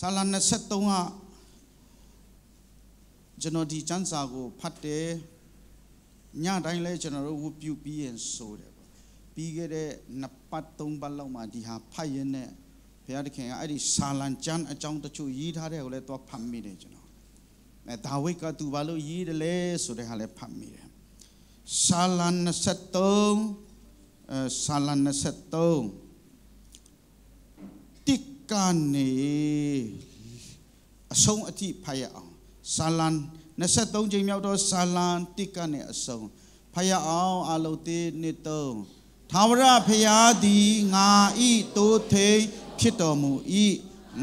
ဆာလ23ကကျွန်တော်ဒီစံစာကို ဖတ်တယ်ညတိုင်းလဲကျွန်တော်တို့ဝတ်ပြုပြီးရင်ဆိုတယ်ပေါ့ပြီးခဲ့တဲ့နှစ်ပတ်သုံးပတ်လောက်မှဒီဟာဖတ်ရင်းနဲ့ဘုရားသခင်ကအဲ့ဒီဆာလန်ကျမ်းအကြောင်းတချို့ရေးထားတဲ့ကိုလဲသွားဖတ်မိတယ်ကျွန်တော်အဲဒါဝိတ်ကသူဘာလို့ရေးတယ်လဲဆိုတဲ့ဟာလဲဖတ်မိတယ်ဆာလန်23ဆာလန်23ကနေအဆုံးအထိဖတ်ရအောင်ဇာလန်23ချိန်မြောက်သောဇာလန်တိကနေအဆုံးဖတ်ရအောင်အလုံးသေးနှစ်သုံးသာဝရဖျားသည်ငါဤတိုးထိန်ဖြစ်တော်မူ၏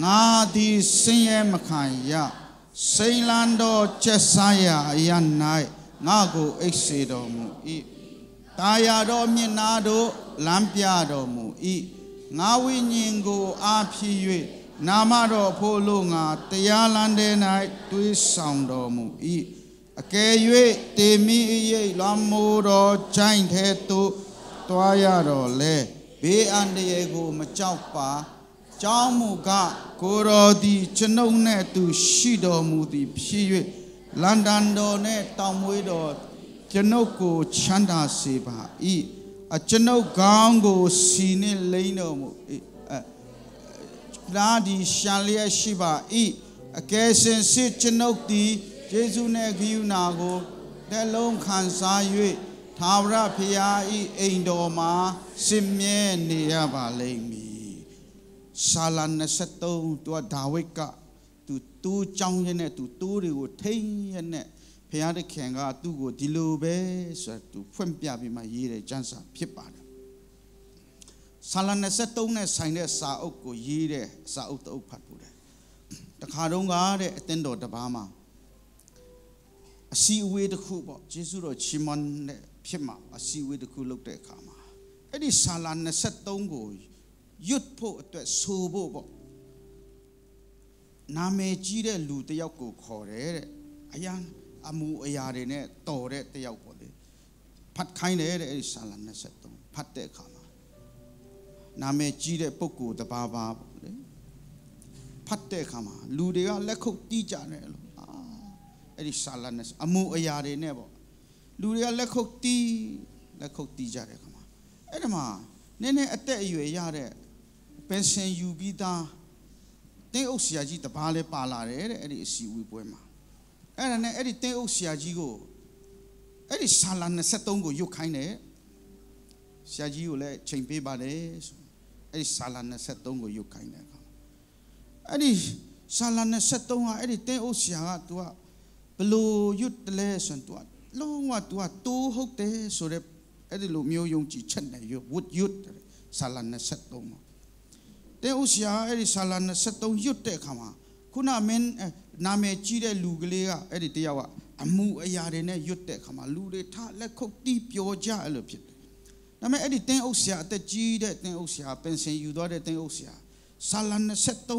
ငါသည်စင်ရဲမခံရစိန်လန်တော်ချက်ဆာရာအရ၌ငါကိုအိတ်စေတော်မူ၏တာယာတော်မြင့်နာတို့လမ်းပြတော်မူ၏ငါဝိညာဉ်ကိုအားဖြည့်၍နာမတော်ဖို့လို့ငါတရားလမ်းတဲ့၌တွေးဆောင်တော်မူ၏အကယ်၍တေမိအရေးလွန်မိုးတော်ဂျိုင်းထဲသို့တွားရတော်လဲဘေးအန္တရာယ်ကိုမကြောက်ပါကြောင်းမူကကိုတော်သည်ကျွန်ုပ်နှင့်သူရှိတော်မူသည်ဖြစ်၍လန်ဒန်တော်နှင့်တောင်မွေးတော်ကျွန်ုပ်ကိုချမ်းသာစေပါ၏အကျွန်ုပ်ခေါင်းကိုစီနှင့်လိမ့်တော်မူလာဒီရှာလျက်ရှိပါဤအကယ်စင်စစ်ကျွန်ုပ်သည်ယေရှုနဲ့ဂိယူနာကိုနှလုံးခံစား၍သာဝရဖရာဤအိမ်တော်မှာစင်မြဲနေရပါလိမ့်မည်။ရှာလာ23သူကဒါဝိဒ်ကသူတူးចောင်းရင်းနဲ့သူတူးတွေကိုထိမ့်ရနဲ့ဖခင်တခင်ကသူ့ကိုဒီလိုပဲဆိုသူဖွင့်ပြပြီးမှရေးတဲ့ကျမ်းစာဖြစ်ပါတယ်ဆာလ23နဲ့ဆိုင်တဲ့စာအုပ်ကိုရေးတဲ့စာအုပ်တအုပ်ဖတ်ဖို့တယ်တခါတုန်းကတဲ့အသင်းတော်တစ်ပါးမှာအစီအဝေးတစ်ခုပေါ့ဂျေစုတော်ချီမွန်နဲ့ဖြစ်မှာအစီအဝေးတစ်ခုလုပ်တဲ့အခါမှာအဲ့ဒီဆာလာ23ကိုရွတ်ဖို့အတွက်ဆိုဖို့ပေါ့နာမည်ကြီးတဲ့လူတယောက်ကိုခေါ်တယ်တဲ့အရန်အမှုအရာတွေနဲ့တော်တဲ့တယောက်ပေါ့လေဖတ်ခိုင်းတယ်တဲ့အဲ့ဒီဆာလ23ဖတ်တဲ့အခါမှာနာမည်ကြီးတဲ့ပုဂ္ဂိုလ်တပါးပါပေါ့လေဖတ်တဲ့အခါမှာလူတွေကလက်ခုပ်တီးကြတယ်လို့အာအဲ့ဒီဆာလ23အမှုအရာတွေနဲ့ပေါ့လူတွေကလက်ခုပ်တီးလက်ခုပ်တီးကြတဲ့အခါမှာအဲ့ဒီမှာနည်းနည်းအသက်အရွယ်ရတဲ့ပင်ရှင်ယူပြီးသားတင်းအုပ်ဆရာကြီးတပါးလဲပါလာတယ်တဲ့အဲ့ဒီအစီအဝေးပွဲမှာအဲ့ဒါနဲ့အဲ့ဒီတင်းအုပ်ဆရာကြီးကိုအဲ့ဒီဆာလာ23ကိုရွတ်ခိုင်းတယ်ဆရာကြီးကိုလည်းချိန်ပေးပါတယ်ဆိုအဲ့ဒီဆာလာ23ကိုရွတ်ခိုင်းတယ်အခါအဲ့ဒီဆာလာ23ကအဲ့ဒီတင်းအုပ်ဆရာက तू ကဘလို့ရွတ်တလဲဆိုရင် तू ကလုံးဝ तू ကတိုးဟုတ်တယ်ဆိုတော့အဲ့ဒီလိုမျိုးယုံကြည်ချက်နဲ့ရွတ်ဝတ်ရွတ်ဆာလာ23မှာတင်းအုပ်ဆရာအဲ့ဒီဆာလာ23ရွတ်တဲ့အခါမှာခုနမင်းနာမည်ကြီးတဲ့လူကလေးကအဲ့ဒီတယောက်ကအမှုအရာတွေနဲ့ရွတ်တဲ့ခါမှာလူတွေထလက်ခုပ်တီးပျော်ကြအဲ့လိုဖြစ်တယ်။ဒါပေမဲ့အဲ့ဒီတင်းအုပ်ဆရာအသက်ကြီးတဲ့တင်းအုပ်ဆရာပင်စင်ယူသွားတဲ့တင်းအုပ်ဆရာဆာလန်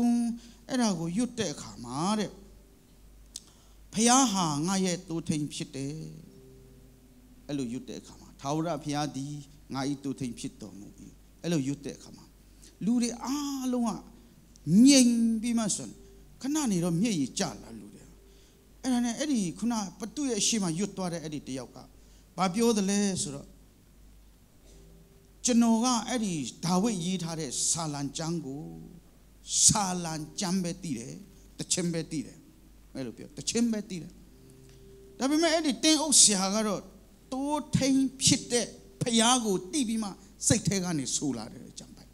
23အဲ့ဒါကိုရွတ်တဲ့အခါမှာတဲ့ဖះဟာငါရဲ့တူထိန်ဖြစ်တယ်အဲ့လိုရွတ်တဲ့အခါမှာသာဝရဖះသည်ငါဤတူထိန်ဖြစ်တော်မူ၏အဲ့လိုရွတ်တဲ့အခါမှာလူတွေအားလုံးကငြိမ်ပြီးမှဆိုခဏနေတော့မြက်ရည်ကျလာလူတယ်အဲ့ဒါနဲ့အဲ့ဒီခုနပတုရဲ့အရှိမရွတ်သွားတဲ့အဲ့ဒီတယောက်ကဘာပြောသလဲဆိုတော့ကျွန်တော်ကအဲ့ဒီဒါဝိဒ်ရေးထားတဲ့ဆာလံကျမ်းကိုဆာလံကျမ်းပဲတည်တယ်တခြင်းပဲတည်တယ်အဲ့လိုပြောတခြင်းပဲတည်တယ်ဒါပေမဲ့အဲ့ဒီတင်းအုပ်ဆရာကတော့တိုးထိန်ဖြစ်တဲ့ဖျားကိုတိပြီးမှစိတ်ထဲကနေဆူလာတယ်ကြံပိုက်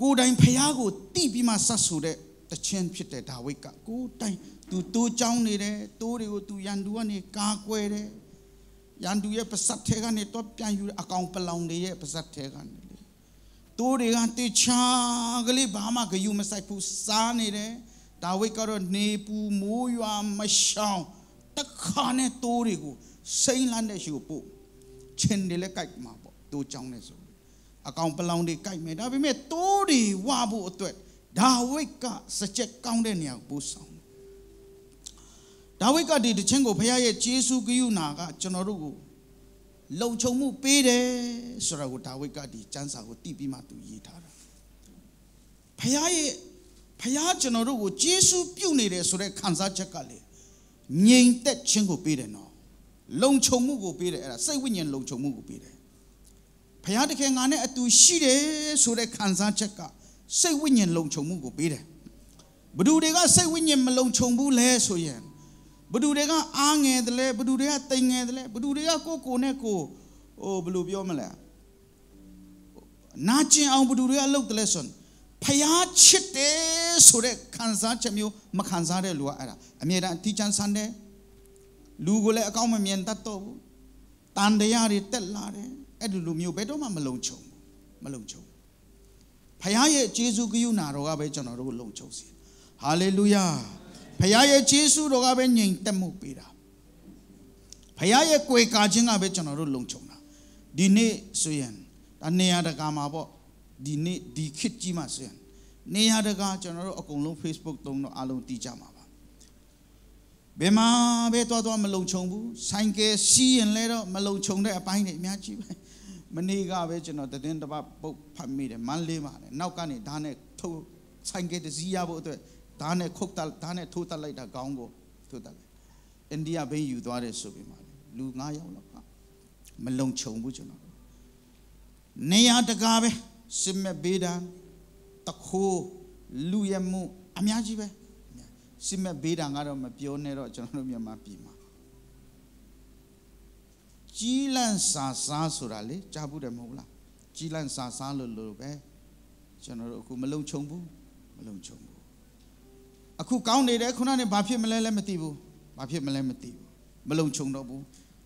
ကိုယ်တိုင်ဖျားကိုတိပြီးမှဆတ်ဆူတဲ့တခြင်းဖြစ်တဲ့ဒါဝိတ်ကကိုယ်တိုင်သူတိုးချောင်းနေတယ်တိုးတွေကိုသူရန်သူကနေကာကွယ်တယ်ရန်သူရဲ့ပါဇက်ထဲကနေတော့ပြန်ယူအကောင်ပလောင်တွေရဲ့ပါဇက်ထဲကနေလေတိုးတွေကတေချာကလေးဘာမှဂယုမဆိုင်ဘူးစားနေတယ်ဒါဝိတ်ကတော့နေပူမိုးရွာမရှောင်တခါနဲ့တိုးတွေကိုစိမ့်လန်းတဲ့ရှိကိုပို့ချင်းတွေလည်းကြိုက်မှာပေါ့တိုးချောင်းနေဆိုအကောင်ပလောင်တွေကြိုက်မယ်ဒါပေမဲ့တိုးတွေဝဖို့အတွက်ဒါဝိဒ်ကစကြက်ကောင်းတဲ့နေရာကိုပို့ဆောင်ဒါဝိဒ်ကဒီတခြင်းကိုဘုရားရဲ့ဂျေစုကယူနာကကျွန်တော်တို့ကိုလုံခြုံမှုပေးတယ်ဆိုတာကိုဒါဝိဒ်ကဒီစံစာကိုတီးပြီးမှသူရေးထားတာဘုရားရဲ့ဘုရားကျွန်တော်တို့ကိုဂျေစုပြုနေတယ်ဆိုတဲ့ခံစားချက်ကလေငြိမ်သက်ခြင်းကိုပေးတယ်နော်လုံခြုံမှုကိုပေးတယ်အဲ့ဒါစိတ်ဝိညာဉ်လုံခြုံမှုကိုပေးတယ်ဘုရားတခင်ငါနဲ့အတူရှိတယ်ဆိုတဲ့ခံစားချက်ကစိတ်ဝိညာဉ်လုံခြုံမှုကိုပေးတယ်ဘသူတွေကစိတ်ဝိညာဉ်မလုံခြုံဘူးလဲဆိုရင်ဘသူတွေကအားငယ်တယ်လဲဘသူတွေကတိမ်ငယ်တယ်လဲဘသူတွေကကိုယ်ကိုယ်နဲ့ကိုယ်ဟိုဘယ်လိုပြောမလဲနာကျင်အောင်ဘသူတွေကလုပ်တယ်လဲဆိုရင်ဖျားချစ်တယ်ဆိုတဲ့ခံစားချက်မျိုးမခံစားတဲ့လူကအဲ့ဒါအမြဲတမ်းတီချန်ဆန်တယ်လူကိုလည်းအကောင်းမမြင်တတ်တော့ဘူးတန်တရားတွေတက်လာတယ်အဲ့ဒီလူမျိုးဘယ်တော့မှမလုံခြုံဘူးမလုံခြုံဘူးဖခင်ရဲ့ယေရှုကရုဏာတော်ကပဲကျွန်တော်တို့ကိုလုံခြုံစေဟာလေလုယာဖခင်ရဲ့ယေရှုတော်ကပဲညင်တက်မှုပေးတာဖခင်ရဲ့ကြွေကာခြင်းကပဲကျွန်တော်တို့လုံခြုံတာဒီနေ့ဆိုရင်ဒါနေရာတကာမှာပေါ့ဒီနေ့ဒီခေတ်ကြီးမှာဆိုရင်နေရာတကာကျွန်တော်တို့အကုန်လုံး Facebook သုံးတော့အားလုံးတည်ကြမှာပါဘယ်မှာပဲသွားသွားမလုံခြုံဘူးဆိုင်ကယ်စီးရင်လည်းတော့မလုံခြုံတဲ့အပိုင်းတွေအများကြီးပဲမနေ့ကပဲကျွန်တော်သတင်းတစ်ပတ်ပုတ်ဖတ်မိတယ်မန္တလေးမှာလေနောက်ကနေဓာတ်နဲ့ထုတ်ဆိုင်ကယ်တစည်းရဖို့အတွက်ဓာတ်နဲ့ခုတ်တက်ဓာတ်နဲ့ထိုးတက်လိုက်တာကောင်းကိုထိုးတက်လိုက်အိန္ဒိယဘင်းယူသွားတယ်ဆိုပြီးမှလူ9ယောက်လောက်ကမလုံခြုံဘူးကျွန်တော်နေရာတကာပဲစစ်မဲ့ဘေးဒဏ်တခိုးလူရမှုအများကြီးပဲစစ်မဲ့ဘေးဒဏ်ကတော့မပြောနဲ့တော့ကျွန်တော်တို့မြန်မာပြည်မှာကြီးလန့်စာစားဆိုတာလေကြားဘူးတယ်မဟုတ်လားကြီးလန့်စာစားလို့လို့ပဲကျွန်တော်တို့အခုမလုံခြုံဘူးမလုံခြုံဘူးအခုကောင်းနေတယ်ခုနကနေဘာဖြစ်မလဲလဲမသိဘူးဘာဖြစ်မလဲမသိဘူးမလုံခြုံတော့ဘူး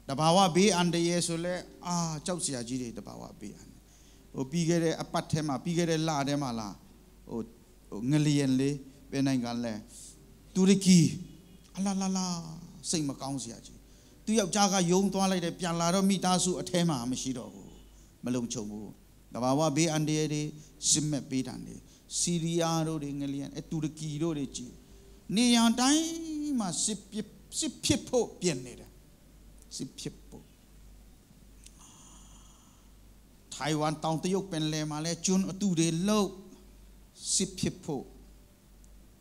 တဘာဝဘေးအန္တရာယ်ဆိုလဲအာကြောက်စရာကြီးတွေတဘာဝဘေးအန္တရာယ်ဟိုပြီးခဲ့တဲ့အပတ်ထဲမှာပြီးခဲ့တဲ့လထဲမှာလားဟိုငလျင်လေးပြင်နိုင်ငံလဲတူရကီအလာလာလာစိတ်မကောင်းစရာကြီးသူယောက်ျားကယုံသွားလိုက်တယ်ပြန်လာတော့မိသားစုအထဲမှာမရှိတော့ဘူးမလုံခြုံဘူးတဘာဝဘေးအန္တရာယ်တွေစစ်မဲ့ပေးတာနေစီးရီးယားတို့တွေငလျင်အတူရကီတို့တွေကြည်နေရန်တိုင်းမှာစစ်ပြစစ်ဖြစ်ဖို့ပြင်နေတယ်စစ်ဖြစ်ဖို့ထိုင်ဝမ်တောင်တရုတ်ပင်လယ်မှာလဲကျွန်းအတူတွေလောက်စစ်ဖြစ်ဖို့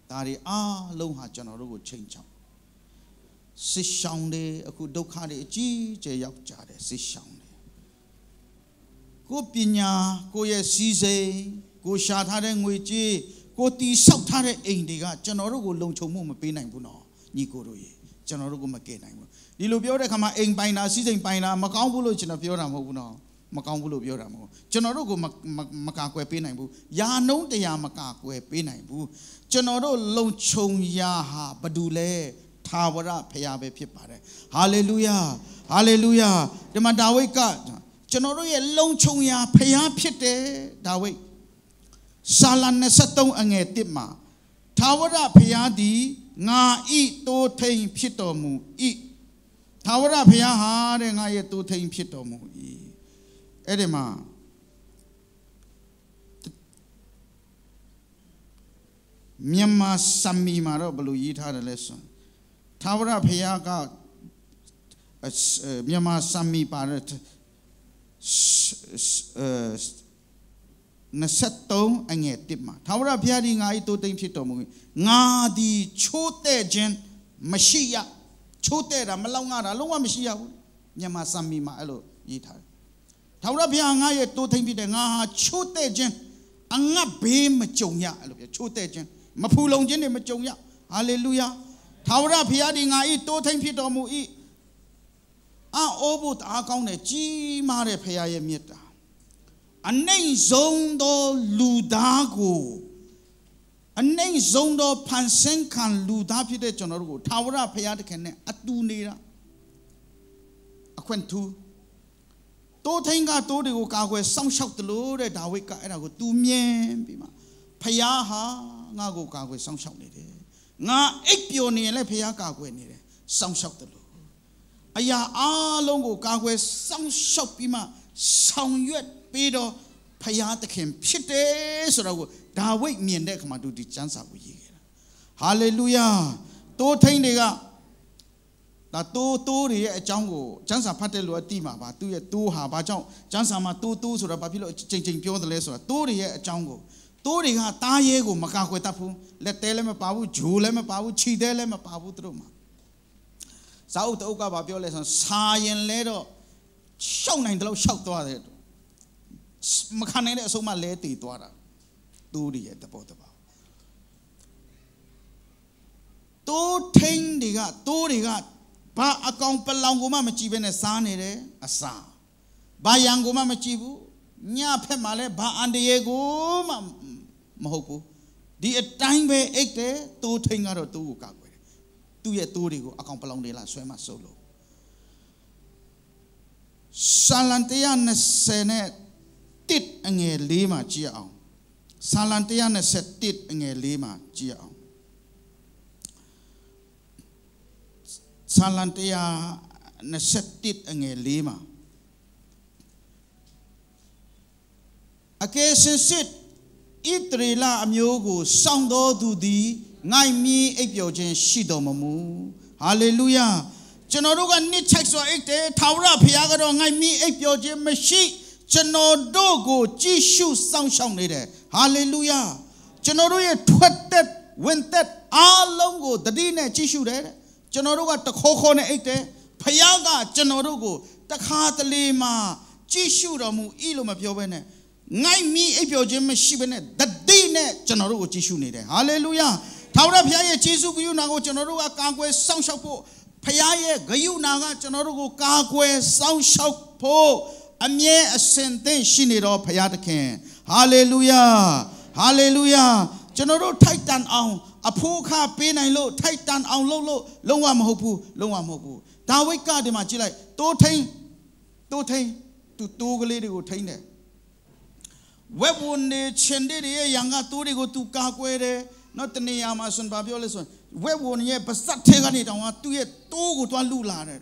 ဒါတွေအားလုံးဟာကျွန်တော်တို့ကိုချိန်ချောင်စစ်ရှောင်တယ်အခုဒုက္ခတွေအကြီးကျယ်ရောက်ကြတယ်စစ်ရှောင်တယ်ကိုပညာကိုရဲ့စီစိမ်ကိုရှာထားတဲ့ငွေကြေးကိုတီဆောက်ထားတဲ့အိမ်တွေကကျွန်တော်တို့ကိုလုံခြုံမှုမပေးနိုင်ဘူးနော်ညီကိုတို့ရေကျွန်တော်တို့ကိုမကယ်နိုင်ဘူးဒီလိုပြောတဲ့ခါမှာအိမ်ပိုင်တာစီစိမ်ပိုင်တာမကောင်းဘူးလို့ကျွန်တော်ပြောတာမဟုတ်ဘူးနော်မကောင်းဘူးလို့ပြောတာမဟုတ်ကျွန်တော်တို့ကိုမကာကွယ်ပေးနိုင်ဘူးယာနှုံးတရားမကာကွယ်ပေးနိုင်ဘူးကျွန်တော်တို့လုံခြုံရာဟာဘာတူလဲထာဝရဖရာပဲဖြစ်ပါတယ်ဟာလေလုယာဟာလေလုယာဒီမှာဒါဝိဒ်ကကျွန်တော်တို့ရဲ့လုံခြုံရာ ဖရာဖြစ်တယ်ဒါဝိဒ်စာလ23အငယ်1မှာထာဝရဖရာသည်ငါဤတိုးထိန်ဖြစ်တော်မူဤထာဝရဘုရားဟာတဲ့ငါရဲ့တိုးထိန်ဖြစ်တော်မူ၏အဲ့ဒီမှာမြန်မာစံမီမှာတော့ဘယ်လိုရေးထားတယ်လဲဆိုသာဝရဘုရားကမြန်မာစံမီပါတဲ့23အငယ်1မှာသာဝရဘုရားဒီငါဤတိုးတိမ်ဖြစ်တော်မူငါဒီချိုးတဲ့ခြင်းမရှိရချိုးတဲ့တာမလောက်ငါတာလုံးဝမရှိရဘူးမြန်မာစံမီမှာအဲ့လိုရေးထားတယ်သာဝရဘုရားငါရဲ့တိုးတိမ်ဖြစ်တဲ့ငါဟာချိုးတဲ့ခြင်းအငတ်ဘေးမကြုံရအဲ့လိုပြောချိုးတဲ့ခြင်းမဖူလုံခြင်းတွေမကြုံရဟာလေလုယာထာဝရဘုရားဒီငါဤတိုးထိန်ဖြစ်တော်မူ၏အအိုးဘုတ်အားကောင်းတဲ့ကြီးမားတဲ့ဘုရားရဲ့မြတ်တာအနိုင်ဆုံးသောလူသားကိုအနိုင်ဆုံးသောဖန်ဆင်းခံလူသားဖြစ်တဲ့ကျွန်တော်တို့ကိုထာဝရဘုရားတခင်နဲ့အတူနေတာအခွင့်ထူးတိုးထိန်ကတိုးတွေကိုကာကွယ်စောင့်ရှောက်တယ်လို့တဲ့ဒါဝိဒ်ကအဲ့ဒါကိုသူမြင်ပြီးမှဘုရားဟာငါ့ကိုကာကွယ်စောင့်ရှောက်နေတယ်ငါအိပ်ပျော်နေရင်လည်းဖះကာကွယ်နေတယ်စောင့်ရှောက်တယ်လို့အရာအလုံးကိုကာကွယ်စောင့်ရှောက်ပြီးမှဆောင်ရွက်ပြီးတော့ဖះသခင်ဖြစ်တယ်ဆိုတော့ဒါဝိတ်မြင်တဲ့အခါမှာသူဒီကျမ်းစာကိုရေးခဲ့တာဟာလေလုယာတိုးထိန်တွေကဒါတိုးတိုးတွေရဲ့အကြောင်းကိုကျမ်းစာဖတ်တဲ့လူအတိမှာပါသူရဲ့တိုးဟာဘာကြောင့်ကျမ်းစာမှာတိုးတိုးဆိုတာဘာဖြစ်လို့အချိန်ချင်းပြောတယ်လဲဆိုတာတိုးတွေရဲ့အကြောင်းကိုတိုးတွေကတားရဲကိုမကာခွယ်တတ်ဘူးလက်သေးလည်းမပါဘူးဂျိုးလည်းမပါဘူးခြိသေးလည်းမပါဘူးသူတို့မှာဇာအုပ်တအုပ်ကဘာပြောလဲဆိုစာရင်လဲတော့ရှောက်နိုင်တယ်လို့ရှောက်သွားတယ်မခံနိုင်တဲ့အဆုံးမလဲတည်သွားတာတိုးတွေရဲ့တဘောတဘောတိုးထိန်တွေကတိုးတွေကဘာအကောင်ပလောင်ကိုမှမကြည့်ဘဲနဲ့စားနေတယ်အစာဘာရန်ကိုမှမကြည့်ဘူးညဖက်မှာလဲဘာအန်တရေကိုမှမဟုတ်ဘူးဒီအတိုင်းပဲအိတ်တယ်တိုးထိန်ကတော့တိုးကိုကောက်ွယ်တယ်သူ့ရဲ့တိုးတွေကိုအကောင်ပလောင်တွေလားဆွဲမဆုပ်လို့ဆာလန်120နဲ့တစ်အငယ်၄မှာကြည့်အောင်ဆာလန်121အငယ်၄မှာကြည့်အောင်ဆာလန်121အငယ်၄မှာအကယ်စင်စစ်ဣတရီလအမျိုးကိုစောင့်တော်သူသည်ငိုက်မြင်းအိပ်ပျော်ခြင်းရှိတော်မမူဟာလေလုယာကျွန်တော်တို့ကနှစ်ချိုက်စွာအိတ်တယ်ထာဝရဘုရားကတော့ငိုက်မြင်းအိပ်ပျော်ခြင်းမရှိကျွန်တော်တို့ကိုကြည့်ရှုစောင့်ရှောက်နေတယ်ဟာလေလုယာကျွန်တော်တို့ရဲ့ထွက်သက်ဝင်သက်အားလုံးကိုတတိနဲ့ကြည့်ရှုတယ်ကျွန်တော်တို့ကတခေါခေါနဲ့အိတ်တယ်ဘုရားကကျွန်တော်တို့ကိုတခါတလေမှကြည့်ရှုတော်မူဤလို့မပြောဘဲနဲ့ငိုက်မီအိပ်ပျော်ခြင်းမရှိဘဲနဲ့တတိနဲ့ကျွန်တော်တို့ကိုကြည့်ရှုနေတယ်ဟာလေလုယာထာဝရဘုရားရဲ့ယေရှုခရစ်နာကိုကျွန်တော်တို့ကကာကွယ်စောင့်ရှောက်ဖို့ဘုရားရဲ့ဂယုဏကကျွန်တော်တို့ကိုကာကွယ်စောင့်ရှောက်ဖို့အမြဲအစဉ်သင့်ရှိနေတော်ဘုရားသခင်ဟာလေလုယာဟာလေလုယာကျွန်တော်တို့ထိုက်တန်အောင်အဖို့ခပေးနိုင်လို့ထိုက်တန်အောင်လုပ်လို့လုံးဝမဟုတ်ဘူးလုံးဝမဟုတ်ဘူးဒါဝိတ်ကဒီမှာကြည့်လိုက်တိုးထိန်တိုးထိန်သူတိုးကလေးတွေကိုထိန်တယ်ဝက်ဝန်နေချင်းတွေရဲ့ရံကသူတွေကိုသူကာကွယ်တယ်နော်တနေရာမှာဆွန်ဘာပြောလဲဆိုရင်ဝက်ဝန်ရဲ့ပါစတ်ထဲကနေတောင်ကသူ့ရဲ့တိုးကိုသွားလူလာတယ်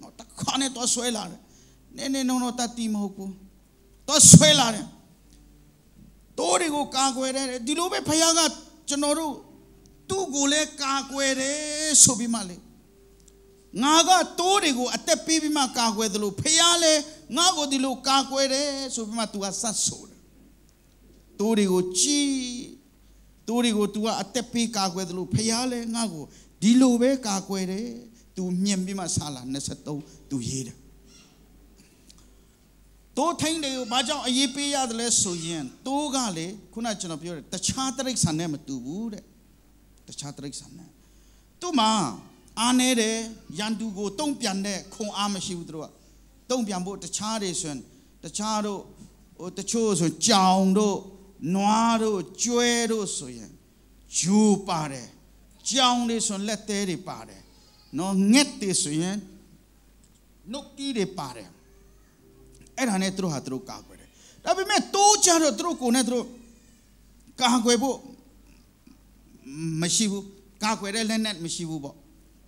နော်တခါနဲ့သွားဆွဲလာတယ်နေနေနော်တော့တတ်တီမဟုတ်ဘူးသွားဆွဲလာတယ်တိုးတွေကိုကာကွယ်တယ်ဒီလိုပဲဖခင်ကကျွန်တော်တို့သူ့ကိုလည်းကာကွယ်တယ်ဆိုပြီးမှလေငါကတိုးတွေကိုအသက်ပေးပြီးမှကာကွယ်တယ်လို့ဖခင်လည်းငါ့ကိုဒီလိုကာကွယ်တယ်ဆိုပြီးမှ तू ကစတ်ဆိုသူတွေကိုကြည်သူတွေကို तू ကအသက်ပေးကာကွယ်တယ်လို့ဖခင်လည်းငါ့ကိုဒီလိုပဲကာကွယ်တယ် तू မြင်ပြီးမှဆလာ23 तू ရေးတယ်ိုးထိန်တွေကိုဘာကြောင့်အရေးပေးရတယ်လဲဆိုရင်တိုးကလေခုနကျွန်တော်ပြောတယ်တခြားတရိษံနဲ့မတူဘူးတဲ့တခြားတရိษံနဲ့သူ့မှာအားနေတယ်ရန်သူကိုတုံ့ပြန်တဲ့ခွန်အားမရှိဘူးသူတို့ကတုံ့ပြန်ဖို့တခြားတွေဆိုရင်တခြားတို့ဟိုတချို့ဆိုကြောင်တို့နွားတို့ကျွဲတို့ဆိုရင်ဂျိုးပါတယ်ကြောင်တွေဆိုရင်လက်သေးတွေပါတယ်နော်ငက်တွေဆိုရင်နှုတ်ကြီးတွေပါတယ်အဲ့ဒါနဲ့သူတို့ဟာသူတို့ကာကွယ်တယ်ဒါပေမဲ့တိုးကြတော့သူတို့ကိုယ်နဲ့သူတို့ကာကွယ်ဖို့မရှိဘူးကာကွယ်တဲ့လက်နဲ့မရှိဘူးပေါ့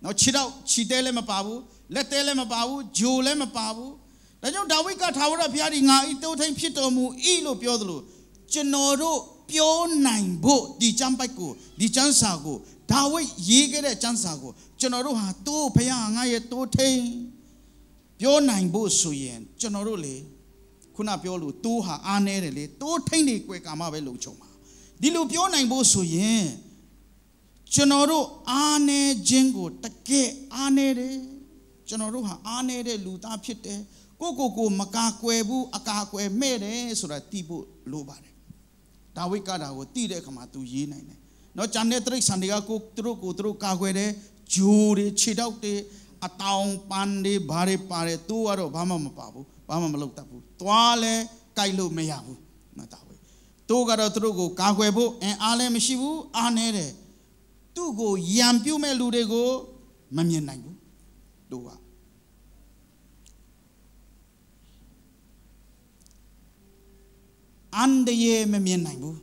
နော်ခြေတော့ခြေတဲလည်းမပါဘူးလက်တဲလည်းမပါဘူးဂျိုလည်းမပါဘူးဒါကြောင့်ဒါဝိဒ်ကထာဝရဘုရားဒီငါဤတိုးထိန်ဖြစ်တော်မူဤလို့ပြောသလိုကျွန်တော်တို့ပြောနိုင်ဖို့ဒီကျမ်းပိုက်ကိုဒီကျမ်းစာကိုဒါဝိဒ်ရေးခဲ့တဲ့ကျမ်းစာကိုကျွန်တော်တို့ဟာသူ့ဘုရားငါရဲ့တိုးထိန်ပြောနိုင်ဖို့ဆိုရင်ကျွန်တော်တို့လေခုနပြောလို့တိုးဟာအားနေတယ်လေတိုးထိန်နေကွယ်ကာမပဲလုံချုံပါဒီလိုပြောနိုင်ဖို့ဆိုရင်ကျွန်တော်တို့အားနေခြင်းကိုတကယ်အားနေတယ်ကျွန်တော်တို့ဟာအားနေတဲ့လူသားဖြစ်တယ်ကိုကိုကိုမကာကွယ်ဘူးအကာကွယ်မဲ့တယ်ဆိုတာသိဖို့လိုပါတယ်ဒါဝိကတာကိုတည်တဲ့အခါမှာသူရေးနိုင်တယ်။နော်ဂျန်တဲ့တရိတ်ဆန်တွေကကိုသူတို့ကိုသူတို့ကာကွယ်တယ်ဂျိုးတွေခြေတောက်တွေအတောင်ပန်းတွေဘာတွေပါတယ်သူကတော့ဘာမှမပါဘူးဘာမှမလုပ်တတ်ဘူး။သွားလဲကြိုက်လို့မရဘူး။နော်ဒါဝိသူကတော့သူတို့ကိုကာကွယ်ဖို့အင်အားလည်းမရှိဘူးအားနေတယ်။သူ့ကိုယံပြုတ်မဲ့လူတွေကိုမမြင်နိုင်ဘူး။သူကအန်တရေမမြင်နိုင်ဘူး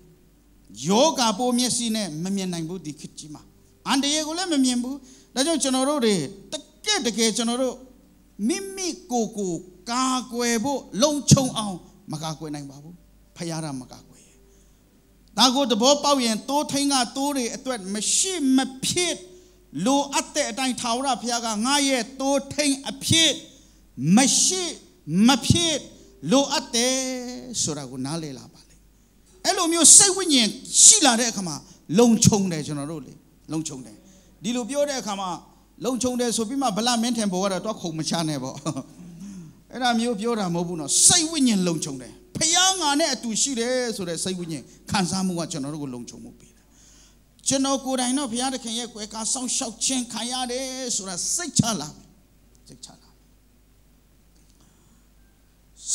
ယောဂါပိုးမျက်စိနဲ့မမြင်နိုင်ဘူးဒီခေတ်ကြီးမှာအန်တရေကိုလည်းမမြင်ဘူးဒါကြောင့်ကျွန်တော်တို့တွေတကယ်တကယ်ကျွန်တော်တို့မိမိကိုယ်ကိုကာကွယ်ဖို့လုံခြုံအောင်မကာကွယ်နိုင်ပါဘူးဖယားရမကာကွယ်ဒါကိုတဘောပေါက်ရင်တိုးထိန်ကတိုးတွေအတွက်မရှိမဖြစ်လိုအပ်တဲ့အတိုင်းထာဝရဘုရားကငါရဲ့တိုးထိန်အဖြစ်မရှိမဖြစ်လိုအပ်တယ်ဆိုတာကိုနားလည်လာပါလေအဲ့လိုမျိုးစိတ်ဝိညာဉ်ရှိလာတဲ့အခါမှာလုံခြုံတယ်ကျွန်တော်တို့လေလုံခြုံတယ်ဒီလိုပြောတဲ့အခါမှာလုံခြုံတယ်ဆိုပြီးမှဗလမင်းထံပေါ်ကတော့တော့ခုံမချနဲ့ပေါ့အဲ့ဒါမျိုးပြောတာမဟုတ်ဘူးနော်စိတ်ဝိညာဉ်လုံခြုံတယ်ဖယားငါနဲ့အတူရှိတယ်ဆိုတဲ့စိတ်ဝိညာဉ်ခံစားမှုကကျွန်တော်တို့ကိုလုံခြုံမှုပေးတယ်ကျွန်တော်ကိုယ်တိုင်တော့ဘုရားသခင်ရဲ့ကွယ်ကားစောင့်ရှောက်ခြင်းခံရတယ်ဆိုတာစိတ်ချလာစိတ်ချ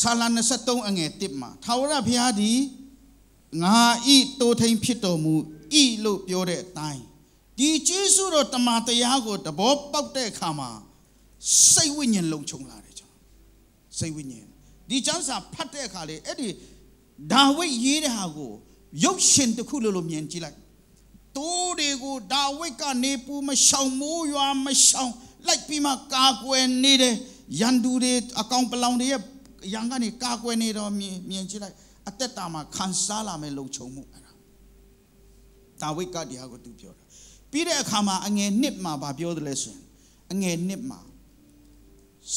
ဆာလ23အငယ်1မှာထာဝရဘုရားသည်ငါဤတိုးထိန်ဖြစ်တော်မူဤလို့ပြောတဲ့အတိုင်းဒီကျေးဇူးတော်တမန်တရားကိုတဘောပေါက်တဲ့အခါမှာစိတ်ဝိညာဉ်လုံခြုံလာတယ်ကျွန်တော်စိတ်ဝိညာဉ်ဒီကျမ်းစာဖတ်တဲ့အခါလေအဲ့ဒီဒါဝိဒ်ရေးတဲ့ဟာကိုရုပ်ရှင်တစ်ခုလိုလိုမြင်ကြည့်လိုက်တိုးတွေကိုဒါဝိဒ်ကနေပူမရှောင်မိုးရွာမရှောင်လိုက်ပြီးမှကာကွယ်နေတယ်ရန်သူတွေအကောင်ပလောင်တွေရဲ့အရန်ကနေကာကွယ်နေတော့မြင်မြင်ကြည့်လိုက်အသက်တာမှာခံစားလာမဲ့လုံခြုံမှုအဲ့ဒါဒါဝိတ်ကတရားကိုသူပြောတာပြီးတဲ့အခါမှာအငယ်နှစ်မှာဗာပြောတယ်လဲဆိုရင်အငယ်နှစ်မှာ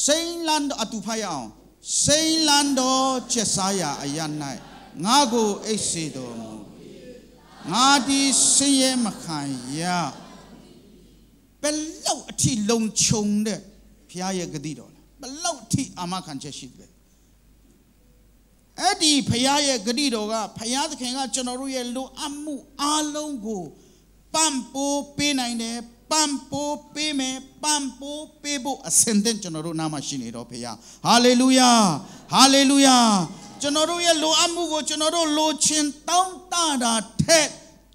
စိန်လန်တော့အတူဖတ်ရအောင်စိန်လန်တော့ချက်စားရအရ၌ငါကိုအိတ်စေတော်မူငါဒီစင်ရဲ့မခံရဘယ်လောက်အထိလုံခြုံတဲ့ဘုရားရဲ့ဂတိတော်လဲဘယ်လောက်အထိအာမခံချက်ရှိတယ်အဲ့ဒီဖရာရဲ့ဂတိတော်ကဖရာသခင်က ကျွန်တော်တို့ရဲ့လိုအပ်မှုအလုံးကိုပံ့ပိုးပေးနိုင်တယ်ပံ့ပိုးပေးမယ်ပံ့ပိုးပေးဖို့အစင်တဲ့ကျွန်တော်တို့နာမရှိနေတော့ဖရာဟာလေလုယာဟာလေလုယာကျွန်တော်တို့ရဲ့လိုအပ်မှုကို ကျွန်တော်တို့လိုချင်တောင်းတတာထက်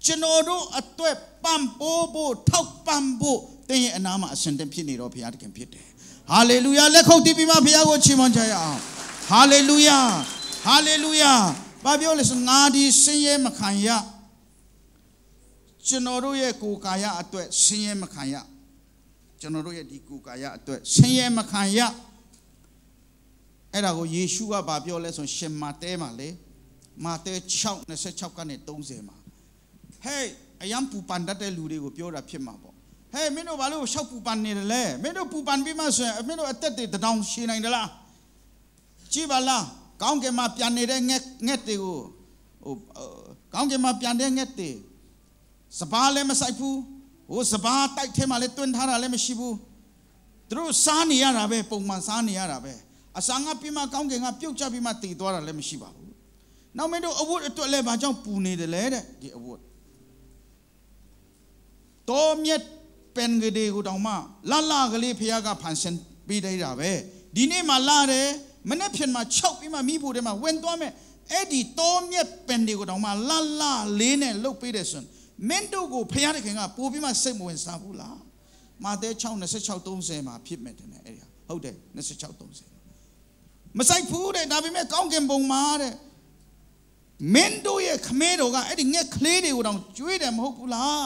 ကျွန်တော်တို့အတွက်ပံ့ပိုးဖို့ထောက်ပံ့ဖို့တင်းရဲ့အနာမှာအစင်တဲ့ဖြစ်နေတော့ဖရာတခင်ဖြစ်တယ်ဟာလေလုယာလက်ခုပ်တီးပြီးမှဖရာကိုချီးမွမ်းကြရအောင်ဟာလေလုယာဟာလေလုယာဘာပြောလဲဆိုငါဒီဆင်းရဲမခံရကျွန်တော်တို့ရဲ့ကိုယ်ကာယအတွက်ဆင်းရဲမခံရကျွန်တော်တို့ရဲ့ဒီကိုယ်ကာယအတွက်ဆင်းရဲမခံရအဲ့ဒါကိုယေရှုကဘာပြောလဲဆိုရှင်မာသဲမှာလေမာသဲ6 26ကနေ30မှာဟေးအယံပူပန်တတ်တဲ့လူတွေကိုပြောတာဖြစ်မှာပေါ့ဟေးမင်းတို့ဘာလို့ရှောက်ပူပန်နေတယ်လဲမင်းတို့ပူပန်ပြီးမှဆိုရင်မင်းတို့အသက်တွေတဒောင်ရှည်နိုင်တယ်လားကြည့်ပါလားကောင်းကင်မှာပြန်နေတဲ့ငက်ငက်တွေကိုဟိုကောင်းကင်မှာပြန်တဲ့ငက်တွေစပားလည်းမဆိုင်ဘူးဟိုစပားတိုက်ထဲမှာလည်းတွင်ထားတာလည်းမရှိဘူးသူတို့စားနေရတာပဲပုံမှန်စားနေရတာပဲအစာငါပြီးမှကောင်းကင်ကပြုတ်ချပြီးမှတည်သွားတာလည်းမရှိပါဘူးနောက်မင်းတို့အဝတ်အတွက်လည်းဘာကြောင့်ပူနေတယ်လဲတဲ့ဒီအဝတ်တော်မြတ်ပင်ကလေးကိုတောင်မှလလကလေးဖះကဖန်ဆင်းပေးတတ်တာပဲဒီနေ့မှလာတယ်မနေ့ဖြန်မှာ၆ပြီးမှမိဖို့ထဲမှာဝင်သွားမယ်အဲ့ဒီတောမြက်ပင်တွေကိုတောင်မှလလလေးနဲ့လှုပ်ပေးတယ်ဆိုရင်မင်းတို့ကိုဖျားတဲ့ခင်ကပို့ပြီးမှစိတ်မဝင်စားဘူးလားမာသဲ6 26 30မှာဖြစ်မယ်တဲ့အဲ့ဒါဟုတ်တယ်26 30မဆိုင်ဘူးတဲ့ဒါပေမဲ့ကောင်းကင်ဘုံမှာတဲ့မင်းတို့ရဲ့ခမဲတော်ကအဲ့ဒီငှက်ကလေးတွေကိုတောင်ကျွေးတယ်မဟုတ်ဘူးလား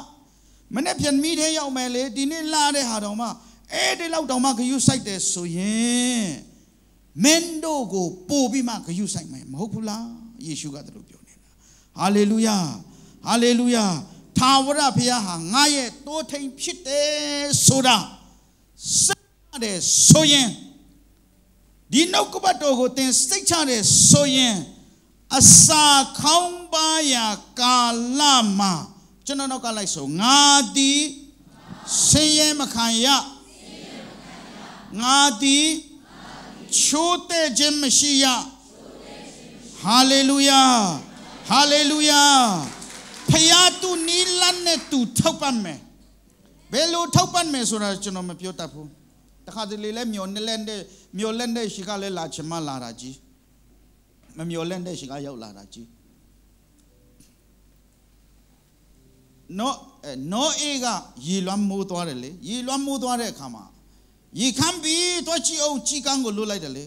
မနေ့ပြန်မိသေးရောက်မယ်လေဒီနေ့လာတဲ့ဟာတောင်မှအဲ့ဒီလောက်တောင်မှခယူးဆိုင်တယ်ဆိုရင်မင်းတို့ကိုပို့ပြီးမှဂယုဆိုင်မယ်မဟုတ်ဘူးလားယေရှုကတလို့ပြောနေတာဟာလေလုယာဟာလေလုယာသာဝရဘုရားဟာငါရဲ့တိုးထိန်ဖြစ်တယ်ဆိုတာစတဲ့ဆိုရင်ဒီနှုတ်ကပတ်တော်ကိုသင်စိတ်ချတဲ့ဆိုရင်အစာခေါင်းပါရာကာလမှာကျွန်တော်နောက်ကလိုက်ဆိုငါသည်ဆင်းရဲမခံရငါသည်ချိုးတဲ့ခြင်းမရှိရဟာလေလုယာဟာလေလုယာဖယားသူနီလတ်နဲ့သူထောက်ပံ့မယ်ဘယ်လိုထောက်ပံ့မယ်ဆိုတာကျွန်တော်မပြောတတ်ဘူးတခါတလေလဲမျောနဲ့လဲနဲ့မျောလက်နဲ့ရှိကလဲလာချင်မလာတာကြီးမမျောလက်နဲ့ရှိကရောက်လာတာကြီးနော်နော်အေးကရေလွှမ်းမိုးသွားတယ်လေရေလွှမ်းမိုးသွားတဲ့အခါမှာရီခံပြီးတော့ကြည်အောင်ជីကံကိုလွတ်လိုက်တယ်လေ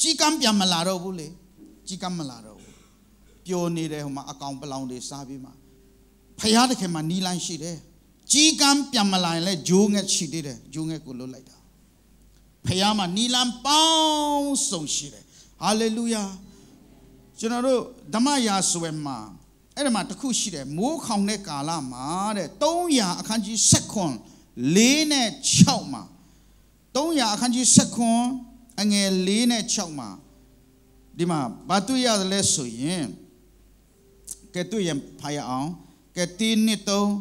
ជីကံပြန်မလာတော့ဘူးလေជីကံမလာတော့ဘူးပျော်နေတယ်ဟိုမှာအကောင်ပလောင်တွေစားပြီးမှဖယားတခင်မှာနီလန်းရှိတယ်ជីကံပြန်မလာရင်လည်းဂျိုးငက်ရှိသေးတယ်ဂျိုးငက်ကိုလွတ်လိုက်တာဖယားမှာနီလန်းပေါင်းစုံရှိတယ်ဟာလေလုယာကျွန်တော်တို့ဓမ္မရာဇဝင်မှာအဲ့ဒီမှာတစ်ခုရှိတယ်မိုးခေါင်တဲ့ကာလမှာတဲ့300အခန်းကြီး7 4နဲ့6မှာ300အခန်းကြီး7ခွန်းအငယ်4နဲ့6မှာဒီမှာဘာတွေ့ရသလဲဆိုရင်ကဲတွေ့ရင်ဖာရအောင်ကဲတီးနှစ်သုံး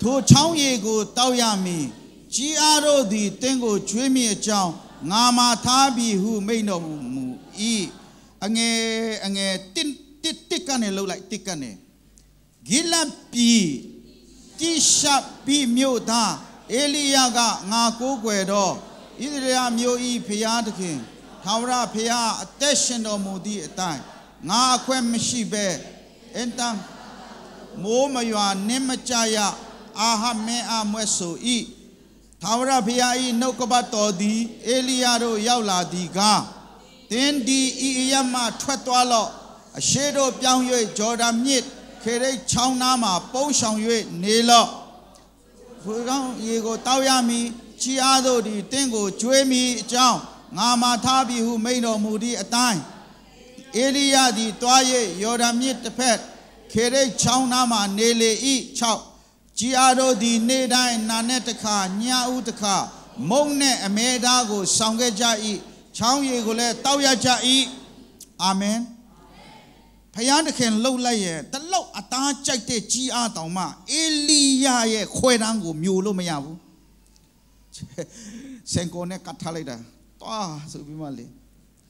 ထိုချောင်းရီကိုတောက်ရမည်ကြီးအားတို့သည်တင်းကိုကျွေးမိအကြောင်းငါမာထားပြီဟုမိန်တော်မူ၏အငယ်အငယ်တစ်တစ်တစ်ကနေလှုပ်လိုက်တစ်ကနေဂိလပီတိရှပ်ပြီးမြို့သားအေလိယကငါကိုးကွယ်တော့ဣသရေလမျိုးဤဖျားသခင်ထာဝရဖျားအသက်ရှင်တော်မူသည့်အတိုင်းငါအခွင့်မရှိဘဲအင်တန်မိုးမရွာနင်းမကြရအာဟမင်းအမွဲဆိုဤထာဝရဖျားဤနှုတ်ကပတ်တော်သည်အေလိယတို့ရောက်လာသည်ကားတင်းဒီဤအရမထွက်သွားလော့အရှိတို့ပြောင်း၍ဂျော်ဒန်မြစ်ခေရိတ်ချောင်းနားမှာပုန်းရှောင်၍နေလော့ဘူကောင်းရေကိုတောက်ရမည်ကြည်အားတို့သည်တင့်ကိုကြွေးမိအကြောင်းငါမာထားပြီဟုမိန်တော်မူသည့်အတိုင်းအေလိယသည်တွား၍ယော်ဒန်မြစ်တစ်ဖက်ခေရိတ်ချောင်းနားမှနေလေ၏6ကြည်အားတို့သည်နေ့တိုင်းနာနဲ့တစ်ခါညဦးတစ်ခါမုံနဲ့အမဲသားကို ဆောင်ခဲ့ကြ၏ချောင်းရည်ကိုလည်းတောက်ရကြ၏အာမင်ဖယားတခင်လှုပ်လိုက်ရဲ့တလောက်အသားကြိုက်တဲ့ကြီးအားတောင်မှအေလိယရဲ့ခွဲတန်းကိုမြိုလို့မရဘူးစင်ကိုနဲ့ကတ်ထားလိုက်တာတွားဆိုပြီးမှလေ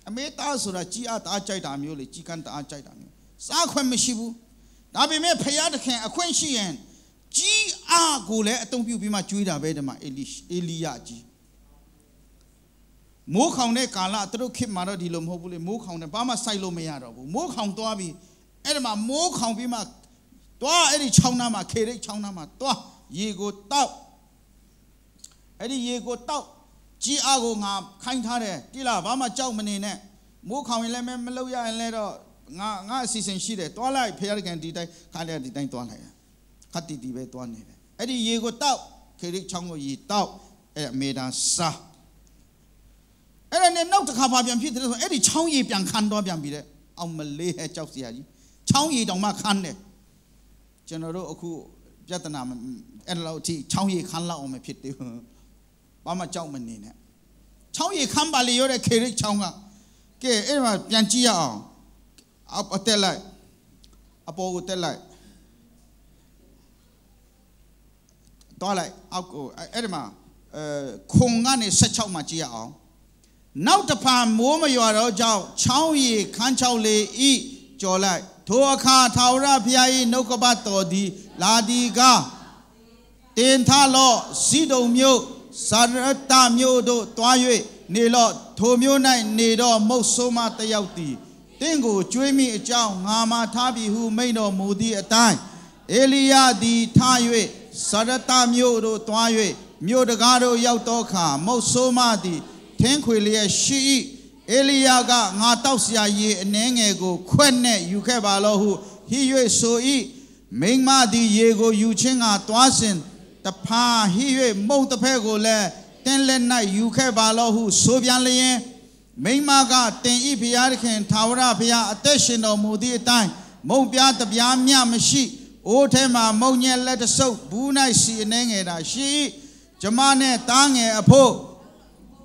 အမေသားဆိုတာကြီးအားတအားကြိုက်တာမျိုးလေကြီးကန်းတအားကြိုက်တာမျိုးစားခွင့်မရှိဘူးဒါပေမဲ့ဖယားတခင်အခွင့်ရှိရင်ကြီးအားကိုလည်းအသုံးပြုပြီးမှကျွေးတာပဲဒီမှာအေလိအေလိယကြီးမိုးခေါင်တဲ့ကာလသူတို့ခေတ်မှာတော့ဒီလိုမဟုတ်ဘူးလေမိုးခေါင်တယ်ဘာမှစိုက်လို့မရတော့ဘူးမိုးခေါင်သွားပြီးအဲ့ဒီမှာမိုးခေါင်ပြီးမှသွားအဲ့ဒီချောင်းသားမှာခေရိတ်ချောင်းသားမှာသွားရေကိုတောက်အဲ့ဒီရေကိုတောက်ကြီးအားကိုငါခိုင်းထားတယ်တိလားဘာမှကြောက်မနေနဲ့မိုးခေါင်ရင်လည်းမလုပ်ရရင်လည်းတော့ငါငါအစီအစဉ်ရှိတယ်သွားလိုက်ဖခင်ကဒီတိုင်းခါတဲ့ဒီတိုင်းသွားလိုက်ခတ်တီတီပဲသွားနေတယ်အဲ့ဒီရေကိုတောက်ခေရိတ်ချောင်းကိုရေတောက်အဲ့အမေတာစားအဲ့ဒါနဲ့နောက်တစ်ခါဘာပြန်ဖြစ်တယ်ဆိုအဲ့ဒီချောင်းရည်ပြန်ခန်းတော့ပြန်ပြီးတဲ့အောင်မလေးဟဲ့ကြောက်စရာကြီးချောင်းရည်တောင်မှခန်းတယ်ကျွန်တော်တို့အခုပြဿနာအဲ့လောက်အထိချောင်းရည်ခန်းလောက်အောင်မဖြစ်သေးဘူးဘာမှကြောက်မနေနဲ့ချောင်းရည်ခန်းပါလေရတဲ့ခေရိတ်ချောင်းကကဲအဲ့မှာပြန်ကြည့်ရအောင်အတက်လိုက်အပေါ်ကိုတက်လိုက်တော့လိုက်အောက်ကိုအဲ့ဒီမှာအဲခုံကနေ16မှာကြည့်ရအောင်နောက်တဖန်မိုးမရွာတော့ကြောင့်ချောင်းရီခန်းချောက်လေဤကြော်လိုက်ထိုအခါထာဝရဘုရား၏နှုတ်ကပတ်တော်သည်လာဒီကတင်ထလော့ဇီဒုံမြို့ဇာရတမြို့တို့တွား၍နေလော့ထိုမြို့၌နေတော့မုတ်ဆိုးမတယောက်သည်တင့်ကိုကြွေးမိအကြောင်းငါမထားပြီဟု မိန်တော်မူသည့်အတိုင်းအေလိယသည်ထ၍ဇာရတမြို့တို့တွား၍မြို့တကားတို့ရောက်သောအခါမုတ်ဆိုးမသည်ထင်းခွေလျက်ရှိ၏အေလိယာကငါတောက်စရာရေအနှဲငယ်ကို ခွက်နဲ့ယူခဲ့ပါလောဟုဟိ၍ဆို၏မိမသည်ရေကို ယူခြင်းကသွားစဉ်တဖာဟိ၍မုတ်တစ်ဖက်ကိုလည်းတင်းလက်၌ယူခဲ့ပါလောဟု ဆိုပြန်လျင်မိမကတင်ဤဘုရားသခင်သာဝရဘုရားအသက်ရှင်တော်မူသည့်အတိုင်းမုံပြားတပြားမြမရှိ အိုးထဲမှာမုံညက်လက်တဆုပ်ဘူး၌စီအနေငယ်တာရှိကျမနဲ့တားငယ်အဖို့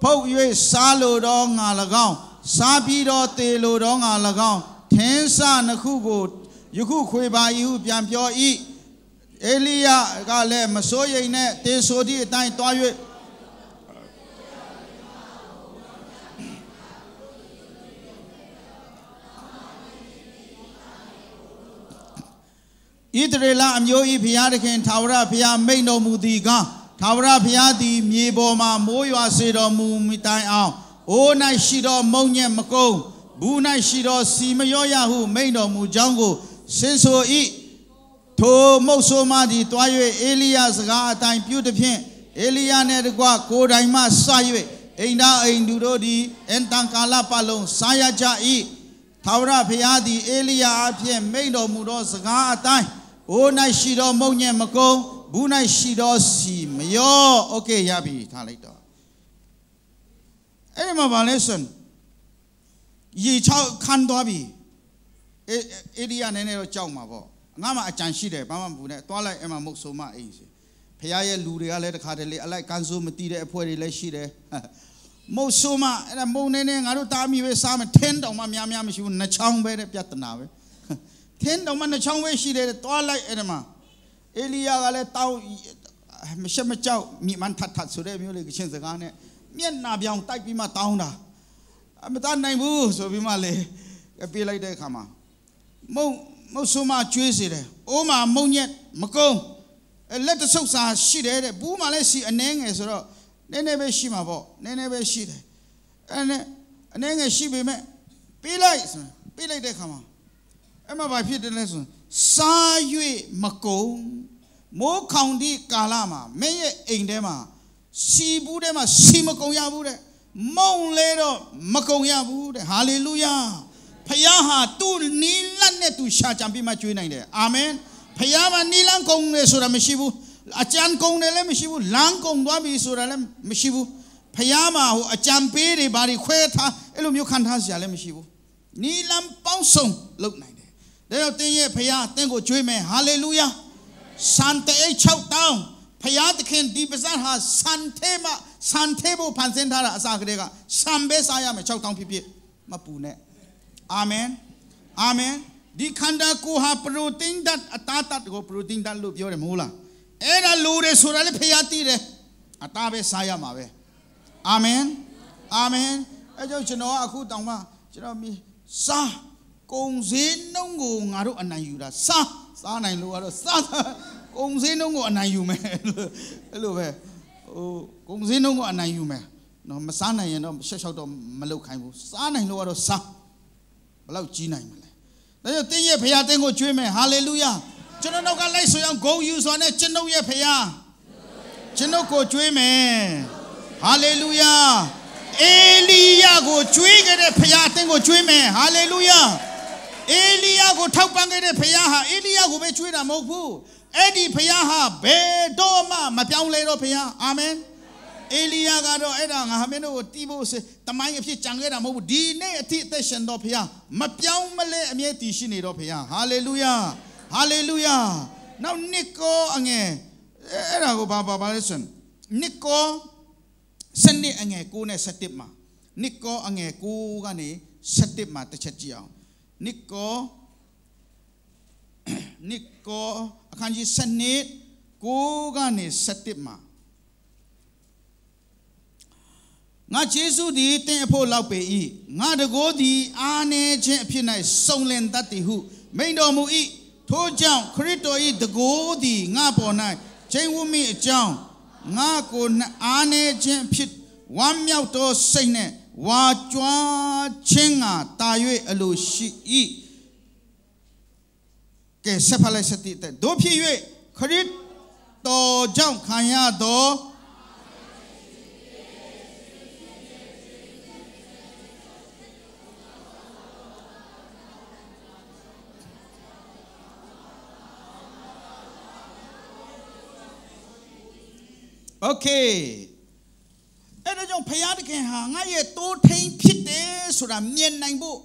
ဖုတ်၍စားလိုတော့ငါ၎င်းစားပြီးတော့သေလိုတော့ငါ၎င်းထင်းစနှစ်ခုကိုယခုခွေပါ၏ဟုပြန်ပြော၏အေလိယကလည်းမစိုးရိမ်နဲ့တေဆိုသည့်အတိုင်းသွား၍ဣသရေလအမျိုး၏ဘုရားသခင်ထာဝရဘုရားမိန်တော်မူသည်ကားသာဝရဘုရားသည်မြေပေါ်မှာမိုးရွာစေတော်မူမိတိုင်အောင်အိုး၌ရှိသောမုံညက်မကုန်းဘူး၌ရှိသောစီမရောရဟုမိန်တော်မူကြောင်းကိုဆင်ဆို၏ထိုမုတ်ဆိုးမသည်တွား၍အေလိယစကားအတိုင်းပြုသည်ဖြင့်အေလိယနှင့်တကွကိုယ်တိုင်မှစ၍အိန္ဒအိန္ဒူတို့သည်အန်တန်ကာလပတ်လုံးစားရကြ၏သာဝရဘုရားသည်အေလိယအဖျင်မိန်တော်မူသောစကားအတိုင်းအိုး၌ရှိသောမုံညက်မကုန်းဘူး၌ရှိသောစီမယောโอเคရပြီထားလိုက်တော့အဲ့ဒီမှာဗာလဲဆိုရေချောက်ခန်းသွားပြီအေအေဒီယာနည်းနည်းတော့ကြောက်မှာပေါ့ငါမှအကြံရှိတယ်ဘာမှမဘူးနဲ့သွားလိုက်အဲ့မှာမဟုတ်ဆိုမအိမ်စီဖခင်ရဲ့လူတွေကလည်းတခါတလေအလိုက်ကန်ဆိုးမတီးတဲ့အဖွဲတွေလည်းရှိတယ်မဟုတ်ဆိုမအဲ့ဒါမုံနေနေငါတို့တားမိပဲစားမထင်းတောင်မှများများမရှိဘူးနှချောင်းပဲတဲ့ပြဿနာပဲထင်းတောင်မှနှချောင်းပဲရှိတယ်တွားလိုက်အဲ့ဒါမှာအေလီယာကလည်းတောင်းမရှက်မကြောက်မိမန်ထထဆိုတဲ့မျိုးလေးကချင်းစကားနဲ့မျက်နှာပြောင်တိုက်ပြီးမှတောင်းတာအမတနိုင်ဘူးဆိုပြီးမှလေပြေးလိုက်တဲ့အခါမှာမုံမုံဆူမကျွေးစီတယ်အိုးမှာမုံညက်မကုန်းလက်တဆုပ်စာရှိတယ်တဲ့ဘူးမှလည်းရှိအနှဲငယ်ဆိုတော့နည်းနည်းပဲရှိမှာပေါ့နည်းနည်းပဲရှိတယ်အဲနဲ့အနှဲငယ်ရှိပေမဲ့ပြေးလိုက်ဆိုပြေးလိုက်တဲ့အခါမှာအဲ့မှာဘာဖြစ်တယ်လဲဆိုရင်စား၍မကုန်မိုးခေါင်သည့်ကာလမှာမင်းရဲ့အိမ်ထဲမှာစီဘူးထဲမှာစီမကုန်ရဘူးတဲ့မုံလဲတော့မကုန်ရဘူးတဲ့ဟာလေလုယာဖယားဟာသူ့နီးလက်နဲ့သူရှာကြံပြီးမှကျွေးနိုင်တယ်အာမင်ဖယားမှာနီးလန်းကုန်တယ်ဆိုတာမရှိဘူးအကြံကုန်တယ်လည်းမရှိဘူးလမ်းကုန်သွားပြီဆိုတာလည်းမရှိဘူးဖယားမှာဟိုအကြံပေးတွေဘာတွေခွဲထားအဲ့လိုမျိုးခံထားစရာလည်းမရှိဘူးနီးလန်းပေါင်းစုံလုပ်နိုင်ဒါကြောင့်တင်းရဲ့ဖခင်တင့်ကိုကြွေးမယ်ဟာလေလုယာစံတဲ့6တောင်းဖခင်သခင်ဒီပဇတ်ဟာစံသေးမစံသေးဖို့ဖန်ဆင်းထားတာအစကတည်းကစံပဲစားရမယ်6တောင်းဖြစ်ဖြစ်မပူနဲ့အာမင်အာမင်ဒီခန္ဓာကိုယ်ဟာပရိုတင်းဓာတ်အသားဓာတ်ကိုပရိုတင်းဓာတ်လို့ပြောတယ်မဟုတ်လားအဲ့ဒါလူတွေဆိုတာလေဖျားတည်တယ်အသားပဲစားရမှာပဲအာမင်အာမင်အဲ့ကြောင့်ကျွန်တော်ကအခုတောင်မှကျွန်တော်မီစားကုံစင်းနှုံးကိုငါတို့အနိုင်ယူတာစားစားနိုင်လို့ကတော့စားကုံစင်းနှုံးကိုအနိုင်ယူမယ်အဲ့လိုပဲဟိုကုံစင်းနှုံးကိုအနိုင်ယူမယ်နော်မစားနိုင်ရင်တော့ရှက်ရှောက်တော့မလုတ်ခိုင်းဘူးစားနိုင်လို့ကတော့စားဘလောက်ကြီးနိုင်မလဲဒါကြောင့်တင်းရဲ့ဖခင်တင်းကိုကျွေးမယ်ဟာလေလုယာကျွန်တော်တို့ကလိုက်ဆိုအောင်ဂုဏ်ယူစွာနဲ့ကျွန်ုပ်ရဲ့ဖခင်ကျွန်ုပ်ကိုကျွေးမယ်ဟာလေလုယာအေလိယကိုကျွေးခဲ့တဲ့ဖခင်အသင်းကိုကျွေးမယ်ဟာလေလုယာအေလိယကိုထောက်ပံ့ခဲ့တဲ့ဖခင်ဟာအေလိယကိုပဲကျွေးတာမဟုတ်ဘူးအဲ့ဒီဖခင်ဟာဘယ်တော့မှမပြောင်းလဲတော့ဖခင်အာမင်အေလိယကတော့အဲ့ဒါငါမင်းတို့ကိုတီးဖို့တမိုင်းအဖြစ်ကြံခဲ့တာမဟုတ်ဘူးဒီနေ့အထိအသက်ရှင်တော်ဖခင်မပြောင်းမလဲအမြဲတည်ရှိနေတော်ဖခင်ဟာလေလုယာဟာလေလုယာနောက်နိကောအငယ်အဲ့ဒါကိုဘာဘာဘာလဲဆိုရင်နိကောစနစ်အငယ်9နဲ့17မှာနိကောအငယ်9ကနေ17မှာတစ်ချက်ကြည့်အောင်နိကောနိကောအခန်းကြီး7နှစ်9ကနေ17မှာငါယေရှုသည်တင့်အဖို့လောက်ပေ၏ငါတကိုးသည်အာနေခြင်းအဖြစ်၌စုံလင်တတ်သည်ဟုမိန်တော်မူ၏ထိုကြောင့်ခရစ်တော်၏တကိုးသည်ငါပေါ်၌ချိန်ဝမိအကြောင်းငါကိုအာနေခြင်းဖြစ်ဝမ်းမြောက်သောစိတ်နှင့်ဝါကြွားခြင်းကတာ၍အလိုရှိ၏ကဲဆက်ဖတ်လိုက်စတိတဲ့တို့ဖြစ်၍ခရစ်တော်ကြောင့်ခံရသောโอเคကြောင့်ဖယားသခင်ဟာငါရဲ့တိုးထိန်ဖြစ်တယ်ဆိုတာမြင်နိုင်ဖို့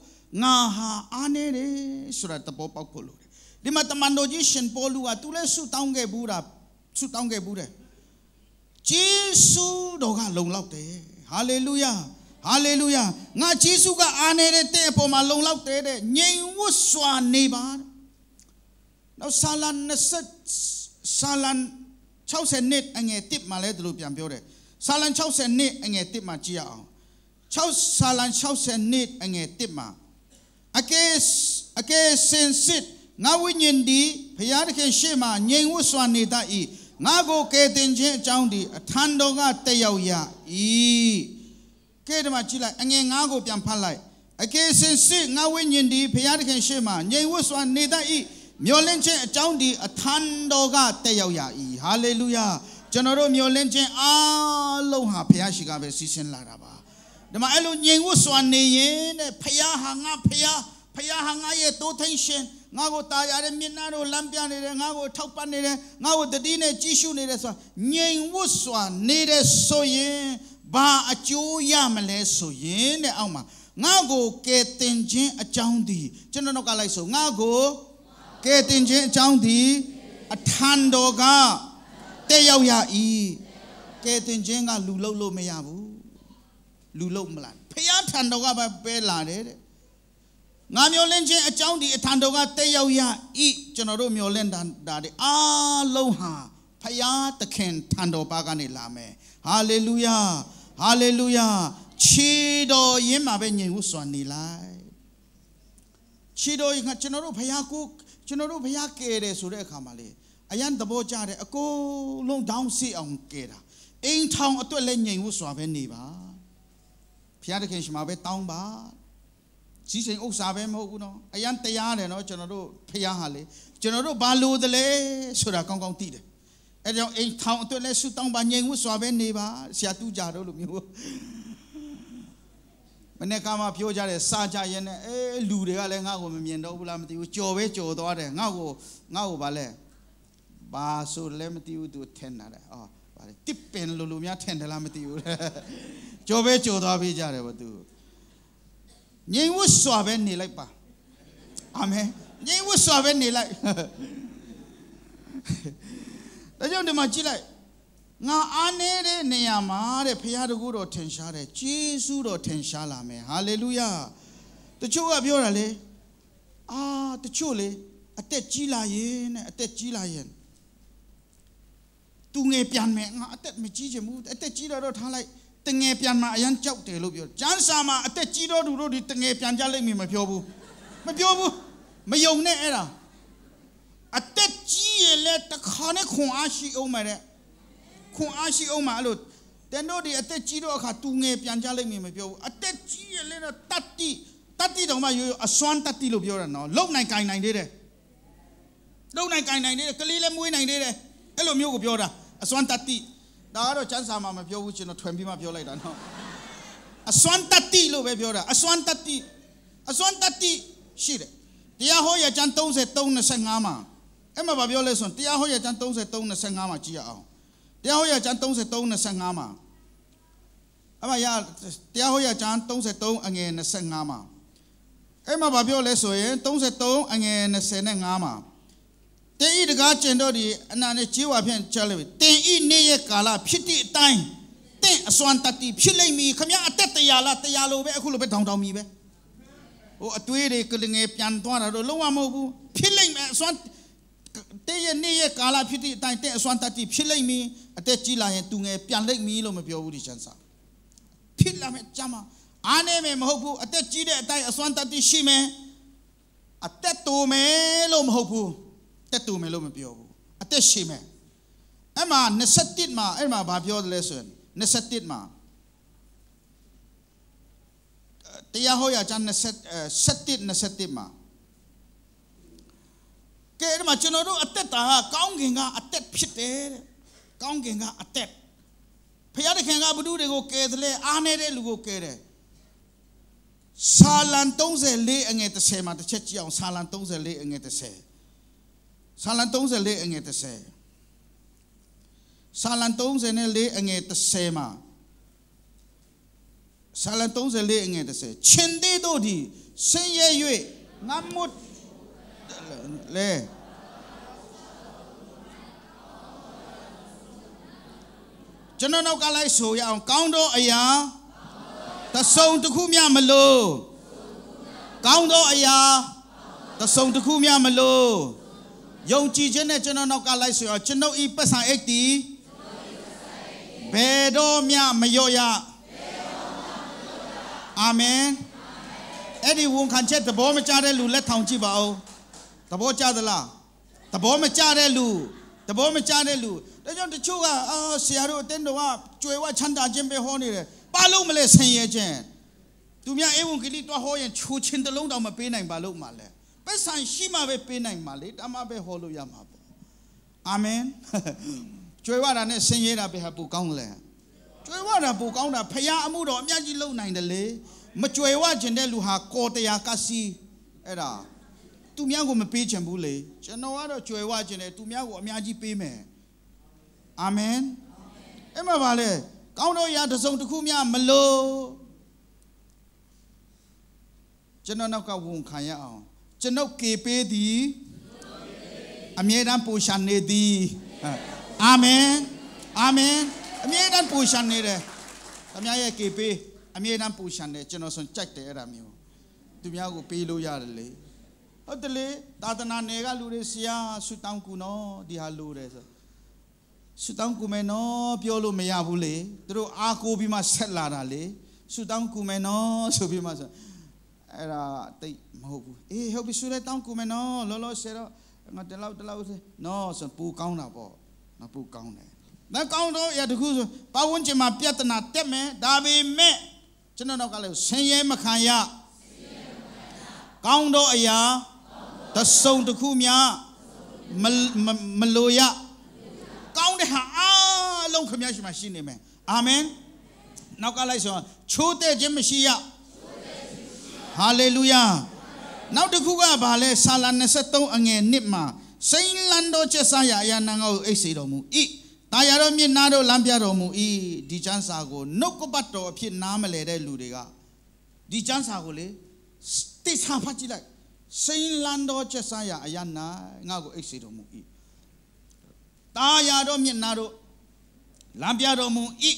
ငါဟာအားနေတယ်ဆိုတာတပေါ်ပေါက်ဖို့လိုတယ်ဒီမှာတမန်တော်ကြီးရှင်ပေါလုကသူလည်းဆုတောင်းခဲ့ဘူးတာဆုတောင်းခဲ့ဘူးတယ်ဂျေစုတော်ကလုံလောက်တယ်ဟာလေလုယာဟာလေလုယာငါဂျေစုကအားနေတဲ့တဲ့အပေါ်မှာလုံလောက်တယ်တဲ့ငြိမ်ဝတ်စွာနေပါနောက်ဆာလန်20ဆာလန်60နှစ်အငယ်1မှာလည်းဒီလိုပြန်ပြောတယ်ဆာလံ60နှစ်အငယ်1မှာကြည့်ရအောင်6ဆာလံ60နှစ်အငယ်1မှာအကယ်အကယ်စင်စစ်ငါဝိညာဉ်ဒီဘုရားသခင်ရှေ့မှာငြိမ်ဝှစွာနေတတ်၏ငါကိုကယ်တင်ခြင်းအကြောင်းဒီအထံတော်ကတက်ရောက်ရ၏ကဲဒီမှာကြည့်လိုက်အငယ်9ကိုပြန်ဖတ်လိုက် အကယ်စင်စစ်ငါဝိညာဉ်ဒီဘုရားသခင်ရှေ့မှာငြိမ်ဝှစွာနေတတ်၏မျောလင့်ခြင်းအကြောင်းဒီအထံတော်ကတက်ရောက်ရ၏ဟာလေလုယာကျွန်တော်တို့မျောလင်းခြင်းအားလုံးဟာဘုရားရှိခိုးပဲစီစဉ်လာတာပါဒီမှာအဲ့လိုငြိမ်ဝှစွာနေရင်တဲ့ဘုရားဟာငါဘုရားဘုရားဟာငါရဲ့တိုးထိန်ရှင်ငါ့ကိုတာယာတဲ့မျက်နှာတို့လမ်းပြနေတယ်ငါ့ကိုထောက်ပံ့နေတယ်ငါ့ကိုတတိနဲ့ကြီးရှုနေတယ်ဆိုတာငြိမ်ဝှစွာနေတဲ့ဆိုရင်ဘာအကျိုးရမလဲဆိုရင်တဲ့အောက်မှာငါ့ကိုကယ်တင်ခြင်းအကြောင်းဒီကျွန်တော်တို့ကလိုက်ဆိုငါ့ကိုကယ်တင်ခြင်းအကြောင်းဒီအထံတော်ကတက်ရောက်ရ၏ကဲတင်ခြင်းကလူလုတ်လို့မရဘူးလူလုတ်မလားဖျားထံတော်ကပဲပဲလာတယ်တဲ့ငါမျောလင့်ခြင်းအကြောင်းဒီအထံတော်ကတက်ရောက်ရ၏ကျွန်တော်တို့မျောလင့်တာဒါတွေအားလုံးဟာဖျားသခင်ထံတော်ပါကနေလာမယ်ဟာလေလုယာဟာလေလုယာခြေတော်ရင်းမှာပဲညင်ဝှစွာနေလိုက်ခြေတော်ရင်းကကျွန်တော်တို့ဖျားကိုကျွန်တော်တို့ဖျားကယ်တယ်ဆိုတဲ့အခါမှာလေအရန်သဘောကျတယ်အကုန်လုံး down စီအောင်ကဲတာအိမ်ထောင်အတွက်လည်းငြိမ်ဖို့စွာပဲနေပါဖျားတခင်ရှင်မှာပဲတောင်းပါကြီးစိန်ဥစ္စာပဲမဟုတ်ဘူးနော်အရန်တရားတယ်နော်ကျွန်တော်တို့ဖျားဟာလေကျွန်တော်တို့ဘာလို့တလဲဆိုတာကောင်းကောင်းသိတယ်အဲကြောင့်အိမ်ထောင်အတွက်လည်းဆုတောင်းပါငြိမ်ဖို့စွာပဲနေပါဆရာတူကြတော့လို့မျိုးမနေ့ကမှပြောကြတယ်စာကြရဲနဲ့အဲလူတွေကလည်းငါ့ကိုမမြင်တော့ဘူးလားမသိဘူးကြော်ပဲကြော်သွားတယ်ငါ့ကိုငါ့ကိုဗာလဲဘာဆိုလဲမသိဘူးသူထင်တာလေအော်ဗါလေတစ်ပင်လိုလိုများထင်တယ်လားမသိဘူးကြော်ပဲကြော်သွားပေးကြတယ်ဗောသူငြိမ်ဝတ်စွာပဲနေလိုက်ပါ အာမင်ငြိမ်ဝတ်စွာပဲနေလိုက်ဒါကြောင့်ဒီမှာကြည့်လိုက်ငါအားနေတဲ့နေရာမှာတဲ့ဖရာတကူတော်ထင်ရှားတယ်ဂျေစုတော်ထင်ရှားလာမယ်ဟာလေလုယာတချို့ကပြောတာလေအာတချို့လေအသက် ကြီးလာရင်နဲ့အသက်ကြီးလာရင်သူငယ်ပြန်မယ်ငါအသက်မကြီးချင်ဘူးအသက်ကြီးတော့ထားလိုက်တငယ်ပြန်မှာအရန်ကြောက်တယ်လို့ပြောကျန်းစာမှာအသက်ကြီးတော့သူတို့ဒီတငယ်ပြန်ကြလိမ့်မယ်မပြောဘူးမပြောဘူးမယုံနဲ့အဲ့ဒါအသက်ကြီးရလဲတခါနဲ့ခွန်အားရှိအောင်မယ်တဲ့ခွန်အားရှိအောင်မှာအဲ့လိုတန်တို့ဒီအသက်ကြီးတော့အခါသူငယ်ပြန်ကြလိမ့်မယ်မပြောဘူးအသက်ကြီးရလဲတော့တတ်တိတတ်တိတော့မှရိုးရိုးအစွမ်းတတ်တိလို့ပြောတာနော်လုံနိုင်ကင်နိုင်သေးတယ်လုံနိုင်ကင်နိုင်သေးတယ်ကလေးလည်းမွေးနိုင်သေးတယ်အဲ့လိုမျိုးကိုပြောတာအစွမ်းတတိဒါကတော့ကျန်းစာမှာမပြောဘူးကျွန်တော်ထွင်ပြီးမှပြောလိုက်တာနော်အစွမ်းတတိလို့ပဲပြောတာအစွမ်းတတိအစွမ်းတတိရှိတယ်တရားဟောရကျမ်း33:25မှာအဲ့မှာဗာပြောလဲဆိုရင်တရားဟောရကျမ်း33:25မှာကြည့်ရအောင်တရားဟောရကျမ်း33:25မှာအဲ့မှာရတရားဟောရကျမ်း33အငယ်25မှာအဲ့မှာဗာပြောလဲဆိုရင်33အငယ်25မှာတင်ဤတကားကျင်တော့ဒီအနာနဲ့ကြေးဝါဖြင့်ချက်လိုက်တင်ဤနေ့ရဲ့ကာလဖြစ်တဲ့အတိုင်းတင့်အစွမ်းတတိဖြစ်လိမ့်မည်ခမရအသက်တရာလားတရာလိုပဲအခုလိုပဲတောင်းတောင်းမီပဲဟိုအတွေးတွေကလငယ်ပြန်သွားတာတော့လုံးဝမဟုတ်ဘူးဖြစ်လိမ့်မယ်အစွမ်းတဲ့ရဲ့နေ့ရဲ့ကာလဖြစ်တဲ့အတိုင်းတင့်အစွမ်းတတိဖြစ်လိမ့်မည်အသက်ကြီးလာရင်သူငယ်ပြန်လိမ့်မည်လို့မပြောဘူးဒီချမ်းစာဖြစ်လာမယ်ကြမ်းမှာအားနေမယ်မဟုတ်ဘူးအသက်ကြီးတဲ့အတိုင်းအစွမ်းတတိရှိမယ်အသက်တိုမယ်လို့မဟုတ်ဘူးတက်တူမယ်လို့မပြောဘူးအသက်ရှင်မယ်အဲ့မှာ27မှာအဲ့မှာဘာပြောတယ်လဲဆိုရင်27မှာတရားဟောရာကျမ်း27 27မှာကဲအဲ့မှာကျွန်တော်တို့အသက်တာကကောင်းကင်ကအသက်ဖြစ်တယ်တဲ့ကောင်းကင်ကအသက်ဖခင်တခင်ကဘုသူတွေကိုကယ်တယ်လဲအားနေတဲ့လူကိုကယ်တယ်ဆာလံ34အငယ်30မှာတစ်ချက်ကြည့်အောင်ဆာလံ34အငယ်30ဆာလံ34အငယ်30ဆာလံ34အငယ်30မှာဆာလံ34အငယ်30ချင်းသေးတို့ဒီဆင်းရဲ၍ငတ်မွတ်လေကျွန်တော်နောက်ကလိုက်ဆိုရအောင်ကောင်းသောအရာသဆုံတစ်ခုမျှမလို့ကောင်းသောအရာသဆုံတစ်ခုမျှမလို့ယုံကြည်ခြင်းနဲ့ကျွန်တော်နောက်ကလိုက်ဆိုတော့ကျွန်ုပ်ဤပတ်စံအိတ်တီဘယ်တော့မှမလျော့ရအာမင်အဲ့ဒီဝန်ခံချက်သဘောမကျတဲ့လူလက်ထောင်ကြည့်ပါဦးသဘောကျသလားသဘောမကျတဲ့လူသဘောမကျတဲ့လူဒါကြောင့်တချို့ကအာဆရာတို့အတင်းတော်ကကြွယ်ဝချမ်းသာခြင်းပဲဟောနေတယ်ပါလို့မလဲဆင်ရဲခြင်းသူများအေဝံဂေလိတော်ဟောရင်ချိုးချင်းတလုံးတောင်မပေးနိုင်ပါလို့မှလဲပတ်စံရှိမှပဲပေးနိုင်မှာလေဒါမှပဲဟောလို့ရမှာပေါ့အာမင်ကျွေးဝတာနဲ့ဆင်းရဲတာပဲဟာပိုကောင်းလဲကျွေးဝတာပိုကောင်းတာဖရာအမှုတော်အမြတ်ကြီးလုံနိုင်တယ်လေမကျွေးဝခြင်းတဲ့လူဟာကော်တရားကစီအဲ့ဒါသူများကိုမပေးချင်ဘူးလေကျွန်တော်ကတော့ကြွယ်ဝခြင်းတယ်သူများကိုအများကြီးပေးမယ်အာမင်အဲ့မှာပါလေကောင်းတော့ရာတစုံတစ်ခုများမလို့ကျွန်တော်နောက်ကဝန်ခံရအောင်ကျွန်ုပ်ကေပေးသည်အမြဲတမ်းပူရှာနေသည်အာမင်အာမင် အမြဲတမ်းပူရှာနေတယ်။ခမရဲ့ကေပေးအမြဲတမ်းပူရှာနေကျွန်တော်ဆိုကြိုက်တယ်အဲ့ဒါမျိုး။သူများကိုပေးလို့ရတယ်လေ။ဟုတ်တယ်လေသာသနာနယ်ကလူတွေဆရာဆူတောင်းကူနော်ဒီဟာလိုတယ်ဆိုဆူတောင်းကူမယ်နော်ပြောလို့မရဘူးလေ။သူတို့အားကိုးပြီးမှဆက်လာတာလေ။ဆူတောင်းကူမယ်နော်ဆိုပြီးမှဆိုအဲ့ဒါတိတ်မဟုတ်ဘူးအေးဟုတ်ပြီဆူရဲတောင်းကူမယ်နော်လောလောဆယ်တော့ငါတလောက်တလောက်နော်ဆိုပူကောင်းတာပေါ့နော်ပူကောင်းတယ်ဒါကောင်းတော့ရတခုဆိုပဝန်းကျင်မှာပြဿနာတက်မယ်ဒါပေမဲ့ကျွန်တော်ကလည်းဆင်းရဲမခံရကောင်းတော့အရာတဆုံတစ်ခုများမလိုရကောင်းတဲ့ဟာအလုံးခမရရှိမှရှိနေမယ်အာမင်နောက်ကလိုက်ဆိုချိုးတဲ့ခြင်းမရှိရဟာလေလုယာနောက်တစ်ခုကဘာလဲဆာလာ23အငယ်1မှာစိန်လန်တော်ချက်ဆာရအရာနံကိုအိတ်စေတော်မူဤတာယာတော်မြင့်နာတော်လမ်းပြတော်မူဤဒီချမ်းစာကိုနှုတ်ကပတ်တော်အဖြစ်နားမလဲတဲ့လူတွေကဒီချမ်းစာကိုလေတိစာဖတ်ကြည့်လိုက်စိန်လန်တော်ချက်ဆာရအရာနာငါကိုအိတ်စေတော်မူဤတာယာတော်မြင့်နာတော်လမ်းပြတော်မူဤ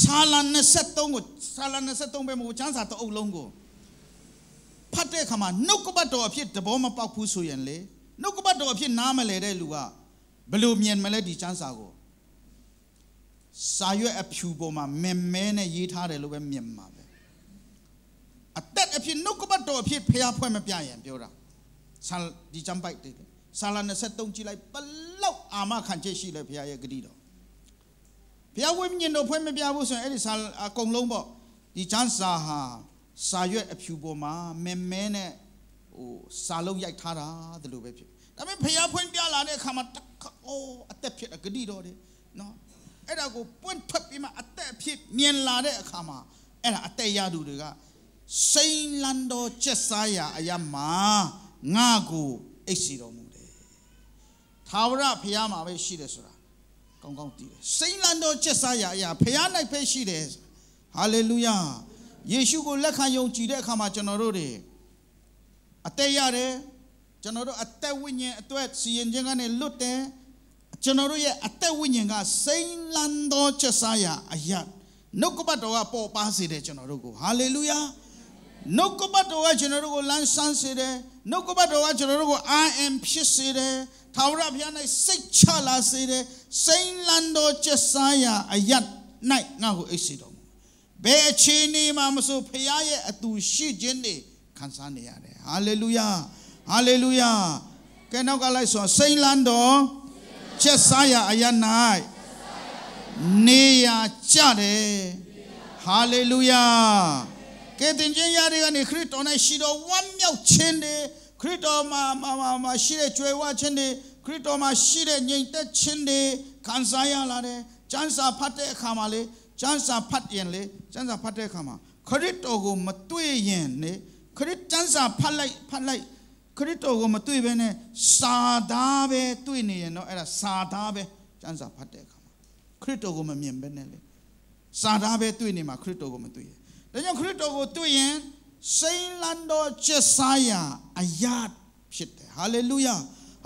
ဆာလာ23ကိုဆာလာ23ပဲမဟုတ်ချမ်းစာတအုပ်လုံးကိုဖတ်တဲ့အခါမှာနှုတ်ကပတ်တော်အဖြစ်သဘောမပေါက်ဘူးဆိုရင်လေနှုတ်ကပတ်တော်အဖြစ်နားမလဲတဲ့လူကဘယ်လိုမြင်မလဲဒီစံစာကိုစာရွက်အဖြူပေါ်မှာမင်မဲနဲ့ရေးထားတယ်လို့ပဲမြင်မှာပဲအသက်အဖြစ်နှုတ်ကပတ်တော်အဖြစ်ဖျားဖွဲ့မပြရင်ပြောတာဆာဒီချမ်ပိုက်တဲ့ဆာလာ23ကြည့်လိုက်ဘလောက်အာမခံချက်ရှိလဲဖျားရဲ့ဂတိတော်ဖျားဝိညာဉ်တော်ဖွဲ့မပြဘူးဆိုရင်အဲ့ဒီဆာအကုန်လုံးပေါ့ဒီချမ်းစာဟာစာရွက်အဖြူပေါ်မှာမဲမဲနဲ့ဟိုစာလုံးရိုက်ထားတာတလို့ပဲဖြစ်ဒါပေမဲ့ဖျားဖွင့်ပြလာတဲ့အခါမှာအိုးအသက်ဖြစ်တာဂတိတော်တယ်နော်အဲ့ဒါကိုပွင့်ထွက်ပြီးမှအသက်ဖြစ်မြင်လာတဲ့အခါမှာအဲ့ဒါအသက်ရသူတွေကစိန်လန်တော်ချက်စားရာအရာမှာငါကိုအိတ်စီတော်မူတယ်သာဝရဖျားမှာပဲရှိတယ်ဆိုတာကောင်းကောင်းသိတယ်စိန်လန်တော်ချက်စားရာအရာဖျား၌ပဲရှိတယ်ဟာလေလုယာယေရှုကိုလက်ခံယုံကြည်တဲ့အခါမှာကျွန်တော်တို့တွေအသက်ရတယ်ကျွန်တော်တို့အသက်ဝိညာဉ်အတွက်စီရင်ခြင်းကနေလွတ်တယ်ကျွန်တော်တို့ရဲ့အသက်ဝိညာဉ်ကစိမ့်လန်းသောချက်စားရာအရာနှုတ်ကပတ်တော်ကပေါ်ပါစေတယ်ကျွန်တော်တို့ကိုဟာလေလုယာနှုတ်ကပတ်တော်ကကျွန်တော်တို့ကိုလမ်းဆန်းစေတယ်နှုတ်ကပတ်တော်ကကျွန်တော်တို့ကိုအာအမ်ဖြစ်စေတယ်ထာဝရဘုရား၌စိတ်ချလာစေတယ်စိမ့်လန်းသောချက်စားရာအရာ၌ငါ့ကိုအိတ်စေတော်ဘယ်အခြေအနေမှာမဆိုဖခင်ရဲ့အတူရှိခြင်းတွေခံစားနေရတယ်ဟာလေလုယာဟာလေလုယာကဲနောက်ကလိုက်ဆိုစိန်လန်းတော်ချက်စားရအရ၌နေရကြတယ်ဟာလေလုယာကဲတင်ခြင်းရတွေကနေခရစ်တော်၌ရှိတော်ဝမ်းမြောက်ခြင်းတွေခရစ်တော်မှာမှာမှာရှိတဲ့ကြွယ်ဝခြင်းတွေခရစ်တော်မှာရှိတဲ့ငြိမ်သက်ခြင်းတွေခံစားရလာတယ်။ကျမ်းစာဖတ်တဲ့အခါမှာလေကျမ်းစာဖတ်ရင်လေကျမ်းစာဖတ်တဲ့အခါမှာခရစ်တော်ကိုမတွေ့ရင်လေခရစ်ကျမ်းစာဖတ်လိုက်ဖတ်လိုက်ခရစ်တော်ကိုမတွေ့ဘဲနဲ့စာသားပဲတွေ့နေရင်တော့အဲ့ဒါစာသားပဲကျမ်းစာဖတ်တဲ့အခါမှာခရစ်တော်ကိုမမြင်ဘဲနဲ့လေစာသားပဲတွေ့နေမှာခရစ်တော်ကိုမတွေ့ရင်ဒါကြောင့်ခရစ်တော်ကိုတွေ့ရင်စိန်လန်တော်ချက်စားရာအရာဖြစ်တယ်ဟာလေလုယာ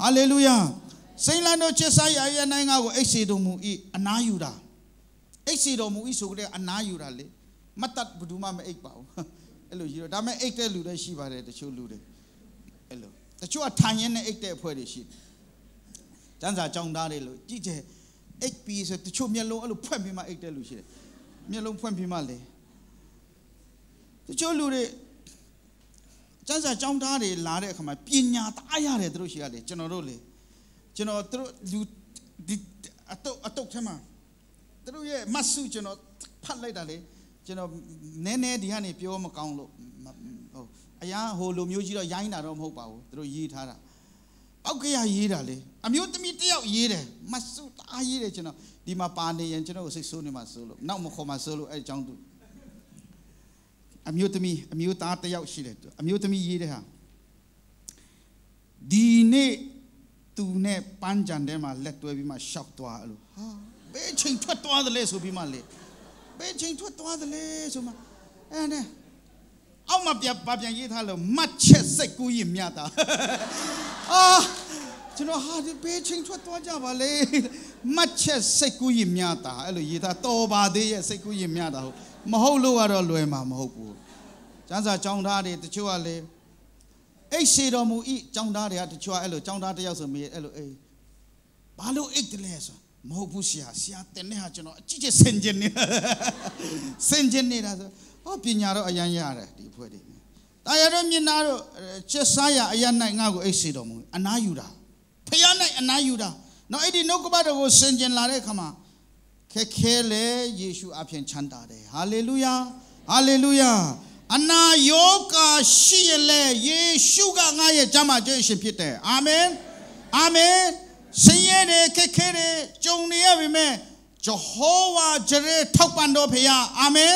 ဟာလေလုယာစိန်လန်တော်ချက်စားရာရဲ့နိုင်ငံကိုအိတ်စေတော်မူ၏အနာယူတာအိတ်စီတော်မူဤဆိုကြတဲ့အနာယူတာလေမတတ်ဘယ်သူမှမအိတ်ပါဘူးအဲ့လိုကြီးတော့ဒါမဲ့အိတ်တဲ့လူတွေရှိပါတယ်တချို့လူတွေအဲ့လိုတချို့ကထိုင်ရင်းနဲ့အိတ်တဲ့အဖွဲ့တွေရှိတယ်ကျန်းစာကြောင်းသားတွေလို့ကြည့်ကြအိတ်ပြီးဆိုတချို့မျက်လုံးအဲ့လိုဖွင့်ပြီးမှအိတ်တဲ့လူရှိတယ်မျက်လုံးဖွင့်ပြီးမှလေတချို့လူတွေကျန်းစာကြောင်းသားတွေလာတဲ့အခါမှာပညာသားရတယ်သူတို့ရှိရတယ်ကျွန်တော်တို့လေကျွန်တော်သူတို့လူဒီအတုတ်အတုတ်ထဲမှာသူတို့ရဲ့မတ်စုကျွန်တော်ဖတ်လိုက်တာလေကျွန်တော်နည်းနည်းဒီကနေပြောမကောင်းလို့ဟိုအရာဟိုလိုမျိုးကြီးတော့ရိုင်းတာတော့မဟုတ်ပါဘူးသူတို့ရေးထားတာပောက်ကရရေးတာလေအမျိုးသမီးတယောက်ရေးတယ်မတ်စုတအားရေးတယ်ကျွန်တော်ဒီမှာပါနေရင်ကျွန်တော်ကိုစိတ်ဆိုးနေမှာဆိုလို့နောက်မခေါ်မှာဆိုလို့အဲအကြောင်းသူအမျိုးသမီးအမျိုးသားတယောက်ရှိတယ်အမျိုးသမီးရေးတဲ့ဟာဒီနေ့သူနဲ့ပန်းကြံထဲမှာလက်တွဲပြီးမှရှောက်သွားအဲ့လိုဟာဘယ်ချိန်ထွက်သွားသလဲဆိုပြီးမှလေဘယ်ချိန်ထွက်သွားသလဲဆိုမှအဲ့နဲ့အောက်မှာပြပါပြန်ရေးထားလို့မတ်ချက်စိတ်ကူးရင်မြတာအာကျွန်တော်ဟာဒီဘယ်ချိန်ထွက်သွားကြပါလဲမတ်ချက်စိတ်ကူးရင်မြတာအဲ့လိုရေးထားတော်ပါသေးရဲ့စိတ်ကူးရင်မြတာဟုတ်မဟုတ်လို့ကတော့လွယ်မှာမဟုတ်ဘူးကျန်းစာចောင်းသားတွေတချို့ကလေအိတ်ရှည်တော်မူဤចောင်းသားတွေကတချို့ကအဲ့လိုចောင်းသားတယောက်ဆိုမြည်အဲ့လိုအေးဘာလို့အိတ်တလဲဆိုမဟုတ်ဘူးဆရာဆရာတင်တဲ့ဟာကျွန်တော်အကြည့်ချစင်ကျင်နေစင်ကျင်နေတာဆိုဟောပညာတော့အရန်ရတယ်ဒီအဖွဲ့တွေတာယာတို့မျက်နာတို့ချက်စားရအရ၌ငါ့ကိုအိတ်စေတော်မူအနာယူတာဖယား၌အနာယူတာနော်အဲ့ဒီနှုတ်ကပတ်တော်ကိုစင်ကျင်လာတဲ့အခါမှာခက်ခဲလေယေရှုအဖင်ချမ်းသာတယ်ဟာလေလုယာဟာလေလုယာအနာယောဂါရှိရလေယေရှုကငါ့ရဲ့ကြမ်းမာခြင်းရှင်ဖြစ်တယ်အာမင်အာမင်ဆင်းရဲတွေခက်ခဲတွေကြုံနေရပြီမဲ့ဂျေဟောဝါဂျရေထောက်ပံ့တော်ဖရာအာမင်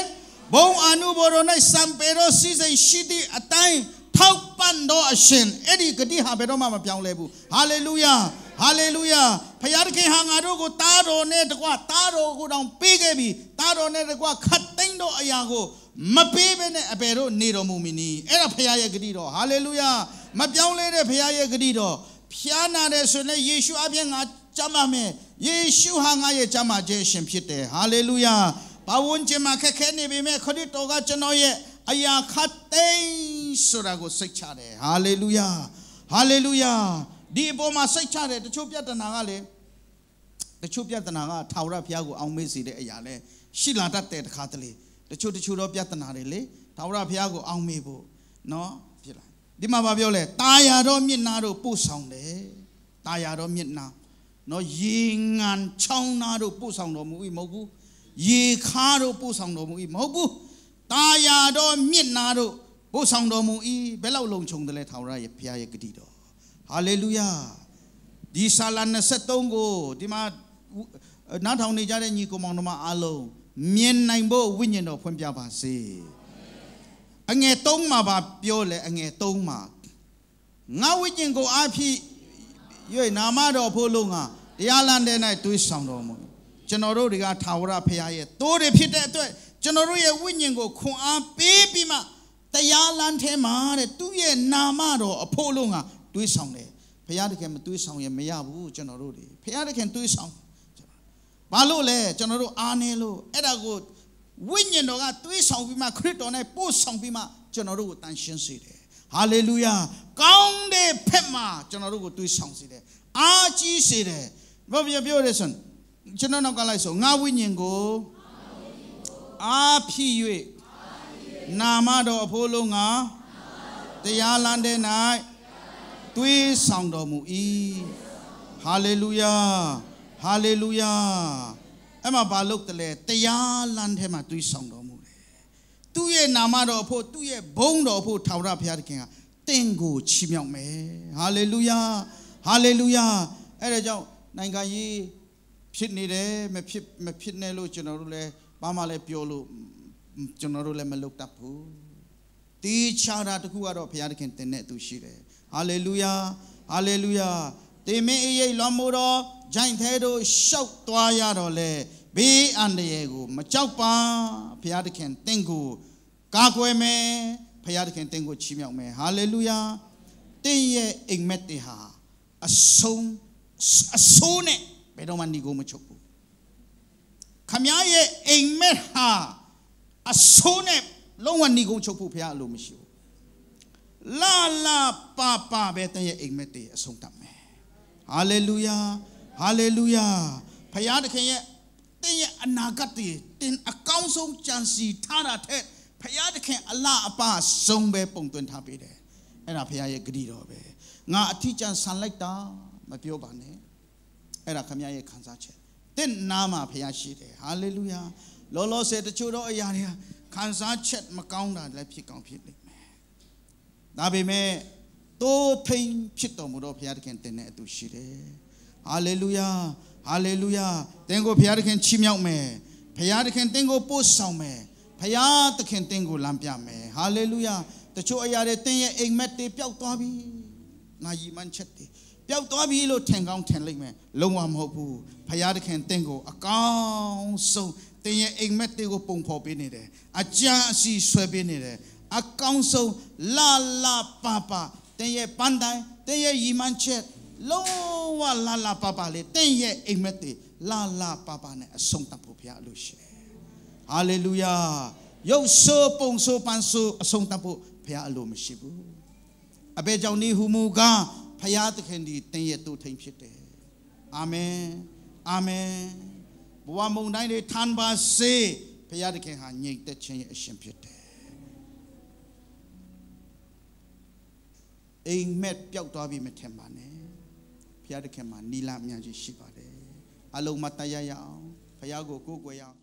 ဘုံအနုဘော်တော်၌စံပေတော်စီစဉ်ရှိသည့်အတိုင်းထောက်ပံ့တော်အရှင်အဲ့ဒီဂတိဟာဘယ်တော့မှမပြောင်းလဲဘူးဟာလေလုယာဟာလေလုယာဖယားသခင်ဟာငါတို့ကိုတားတော်နဲ့တကွတားတော်ကိုတောင်ပေးခဲ့ပြီတားတော်နဲ့တကွခတ်သိမ်းတော်အရာကို မပေးဘဲနဲ့အပေတို့နေတော်မူမီနီအဲ့ဒါဖယားရဲ့ဂတိတော်ဟာလေလုယာမပြောင်းလဲတဲ့ဖယားရဲ့ဂတိတော်ဖျားနာတယ်ဆိုရင်ယေရှုအပြင်ငါကြမ်းပါမယ်ယေရှုဟာငါရဲ့ကြမ်းပါခြင်းရှင်ဖြစ်တယ်ဟာလေလုယာဘာဝန်ကျင်မှာခက်ခဲနေပေမဲ့ခရစ်တော်ကကျွန်တော်ရဲ့အရာခတ်သိမ်းဆိုတာကိုစိတ်ချတယ်ဟာလေလုယာဟာလေလုယာဒီအပေါ်မှာစိတ်ချတယ်တချို့ပြဿနာကလေတချို့ပြဿနာကထာဝရဘုရားကိုအောင်မေ့စေတဲ့အရာလဲရှိလာတတ်တဲ့တခါတလေတချို့တချို့တော့ပြဿနာတွေလေထာဝရဘုရားကိုအောင်မေ့ဖို့နော်ဒီမှာဗာပြောလဲตาရာတော်မျက်နာတို့ပို့ဆောင်တယ်ตาရာတော်မျက်နာနော်ရေငန်ချောင်းနာတို့ပို့ဆောင်တော်မူ၏မဟုတ်ဘူးရေခါတို့ပို့ဆောင်တော်မူ၏မဟုတ်ဘူးตาရာတော်မျက်နာတို့ပို့ဆောင်တော်မူ၏ဘယ်လောက်လုံခြုံတယ်လဲထာဝရရဲ့ဘုရားရဲ့ဂတိတော်ဟာလေလုယာဒီဆာလ23ကိုဒီမှာနားထောင်နေကြတဲ့ညီကောင်မောင်တို့မအားလုံးမြင်နိုင်ဖို့ဝိညာဉ်တော်ဖွင့်ပြပါစေ။အငယ်၃မှာပါပြောလေအငယ်၃မှာငါဝိညာဉ်ကိုအဖြစ်၍နာမတော်ဖို့လို့ငါတရားလမ်းတဲ့၌တွေးဆောင်တော်မူကျွန်တော်တို့တွေကထာဝရဘုရားရဲ့တိုးတွေဖြစ်တဲ့အတွက်ကျွန်တော်တို့ရဲ့ဝိညာဉ်ကိုခွန်အားပေးပြီးမှတရားလမ်းထဲမှာတဲ့သူ့ရဲ့နာမတော်အဖို့လို့ငါတွေးဆောင်တယ်ဘုရားတခင်မတွေးဆောင်ရင်မရဘူးကျွန်တော်တို့တွေဘုရားတခင်တွေးဆောင်ဘာလို့လဲကျွန်တော်တို့အားနေလို့အဲ့ဒါကိုဝိညာဉ်တော်ကသွေးဆောင်ပြီးမှခရစ်တော်နဲ့ပို့ဆောင်ပြီးမှကျွန်တော်တို့ကိုတန်ရှင်းစေတယ်ဟာလေလုယာကောင်းတဲ့ဖက်မှာကျွန်တော်တို့ကိုတွေးဆောင်စေတယ်အားကြီးစေတယ်ဘာပြောပြောလဲဆိုကျွန်တော်နောက်ကလိုက်ဆိုငါဝိညာဉ်ကိုအားဖြစ်၍နာမတော်အဖိုးလုံးကတရားလမ်းတဲ့၌တွေးဆောင်တော်မူ၏ဟာလေလုယာဟာလေလုယာအဲ့မှာဘာလုပ်တယ်လဲတရားလမ်းထဲမှာတွေးဆောင်တော်မူတယ်သူ့ရဲ့နာမတော်ဖို့သူ့ရဲ့ဘုန်းတော်ဖို့ထာဝရဘုရားသခင်ကတင့်ကိုချီးမြှောက်မယ်ဟာလေလုယာဟာလေလုယာအဲ့ဒါကြောင့်နိုင်ငံရေးဖြစ်နေတယ်မဖြစ်မဖြစ်နဲ့လို့ကျွန်တော်တို့လည်းဘာမှလည်းပြောလို့ကျွန်တော်တို့လည်းမလုပ်တတ်ဘူးတီးခြားတာတခုကတော့ဘုရားသခင်တင်တဲ့သူရှိတယ်ဟာလေလုယာဟာလေလုယာတေမင်းအရေးလွန်မှုတော်ဂျိုင်သေးတို့ရှောက်သွားရတော့လေဘေးအန္တရာယ်ကိုမကြောက်ပါဘုရားသခင်တင့်ကိုကာကွယ်မယ်ဘုရားသခင်တင့်ကိုချီးမြှောက်မယ်ဟာလေလုယာတင့်ရဲ့အိမ်မက်တွေဟာအဆုံးအဆိုးနဲ့ဘယ်တော့မှညီကိုမချုပ်ဘူးခမည်းရဲ့အိမ်မက်ဟာအဆိုးနဲ့လုံးဝညီကိုချုပ်ဖို့ဘုရားအလိုမရှိဘူးလာလာပါပါပဲတင့်ရဲ့အိမ်မက်တွေအဆုံးတတ်ဟာလေလုယာဟာလေလုယာဖခင်တခင်ရဲ့တင်းရဲ့အနာဂတ်တွေတင်းအကောင်းဆုံးကြံစီထားတာထက်ဖခင်တခင်အလားအပါဆုံးပဲပုံသွင်းထားပေးတယ်အဲ့ဒါဖခင်ရဲ့ဂရုတော်ပဲငါအထီးကျန်ဆန်လိုက်တာမပြောပါနဲ့အဲ့ဒါခမရဲ့ခံစားချက်တင့်နာမှာဖခင်ရှိတယ်ဟာလေလုယာလောလောဆယ်တချို့တော့အရာတွေခံစားချက်မကောင်းတာလည်းဖြစ်ကောင်းဖြစ်လိမ့်မယ်ဒါပေမဲ့တိုးဖိန်ဖြစ်တော်မူသောဘုရားသခင်တင်တဲ့အတူရှိတယ်။ဟာလေလုယာဟာလေလုယာသင်ကိုဘုရားသခင်ချီးမြှောက်မယ်။ဘုရားသခင်သင်ကိုပို့ဆောင်မယ်။ဘုရားသခင်သင်ကိုလမ်းပြမယ်။ဟာလေလုယာတချို့အရာတွေသင်ရဲ့အိမ်မက်တွေပျောက်သွားပြီ။ငါယီမန်ချက်တွေပျောက်သွားပြီလို့ထင်ကောင်းထင်လိမ့်မယ်။လုံးဝမဟုတ်ဘူး။ဘုရားသခင်သင်ကို အကောင်းဆုံးသင်ရဲ့အိမ်မက်တွေကိုပုံဖော်ပေးနေတယ်။အကြံအစီဆွဲပေးနေတယ်။အကောင်းဆုံးလာလာပါပါတင်းရဲ့ပန်းတိုင်းတင်းရဲ့ရီမန်းချက်လုံးဝလာလာပါပါလေတင်းရဲ့အိမ်မက်တွေလာလာပါပါနဲ့အဆုံးသတ်ဖို့ဘုရားအလိုရှင်ဟာလေလုယာရုပ်ဆိုးပုံဆိုးပန်းဆိုးအဆုံးသတ်ဖို့ဘုရားအလိုမရှိဘူးအဘေကြောင့်ဒီဟူမူကားဘုရားသခင်ဒီတင်းရဲ့တို့ထိန်ဖြစ်တယ်အာမင်အာမင်ဘဝမုန်တိုင်းတွေထန်ပါစေဘုရားသခင်ဟာငြိမ်သက်ခြင်းရဲ့အရှင်ဖြစ်တယ်အိမ်မက်ပျောက်သွားပြီမထင်ပါနဲ့ဘုရားသခင်မှာနီလာအများကြီးရှိပါတယ်အလုံးမတရားရအောင်ဘုရားကိုကိုးကွယ်ရအောင်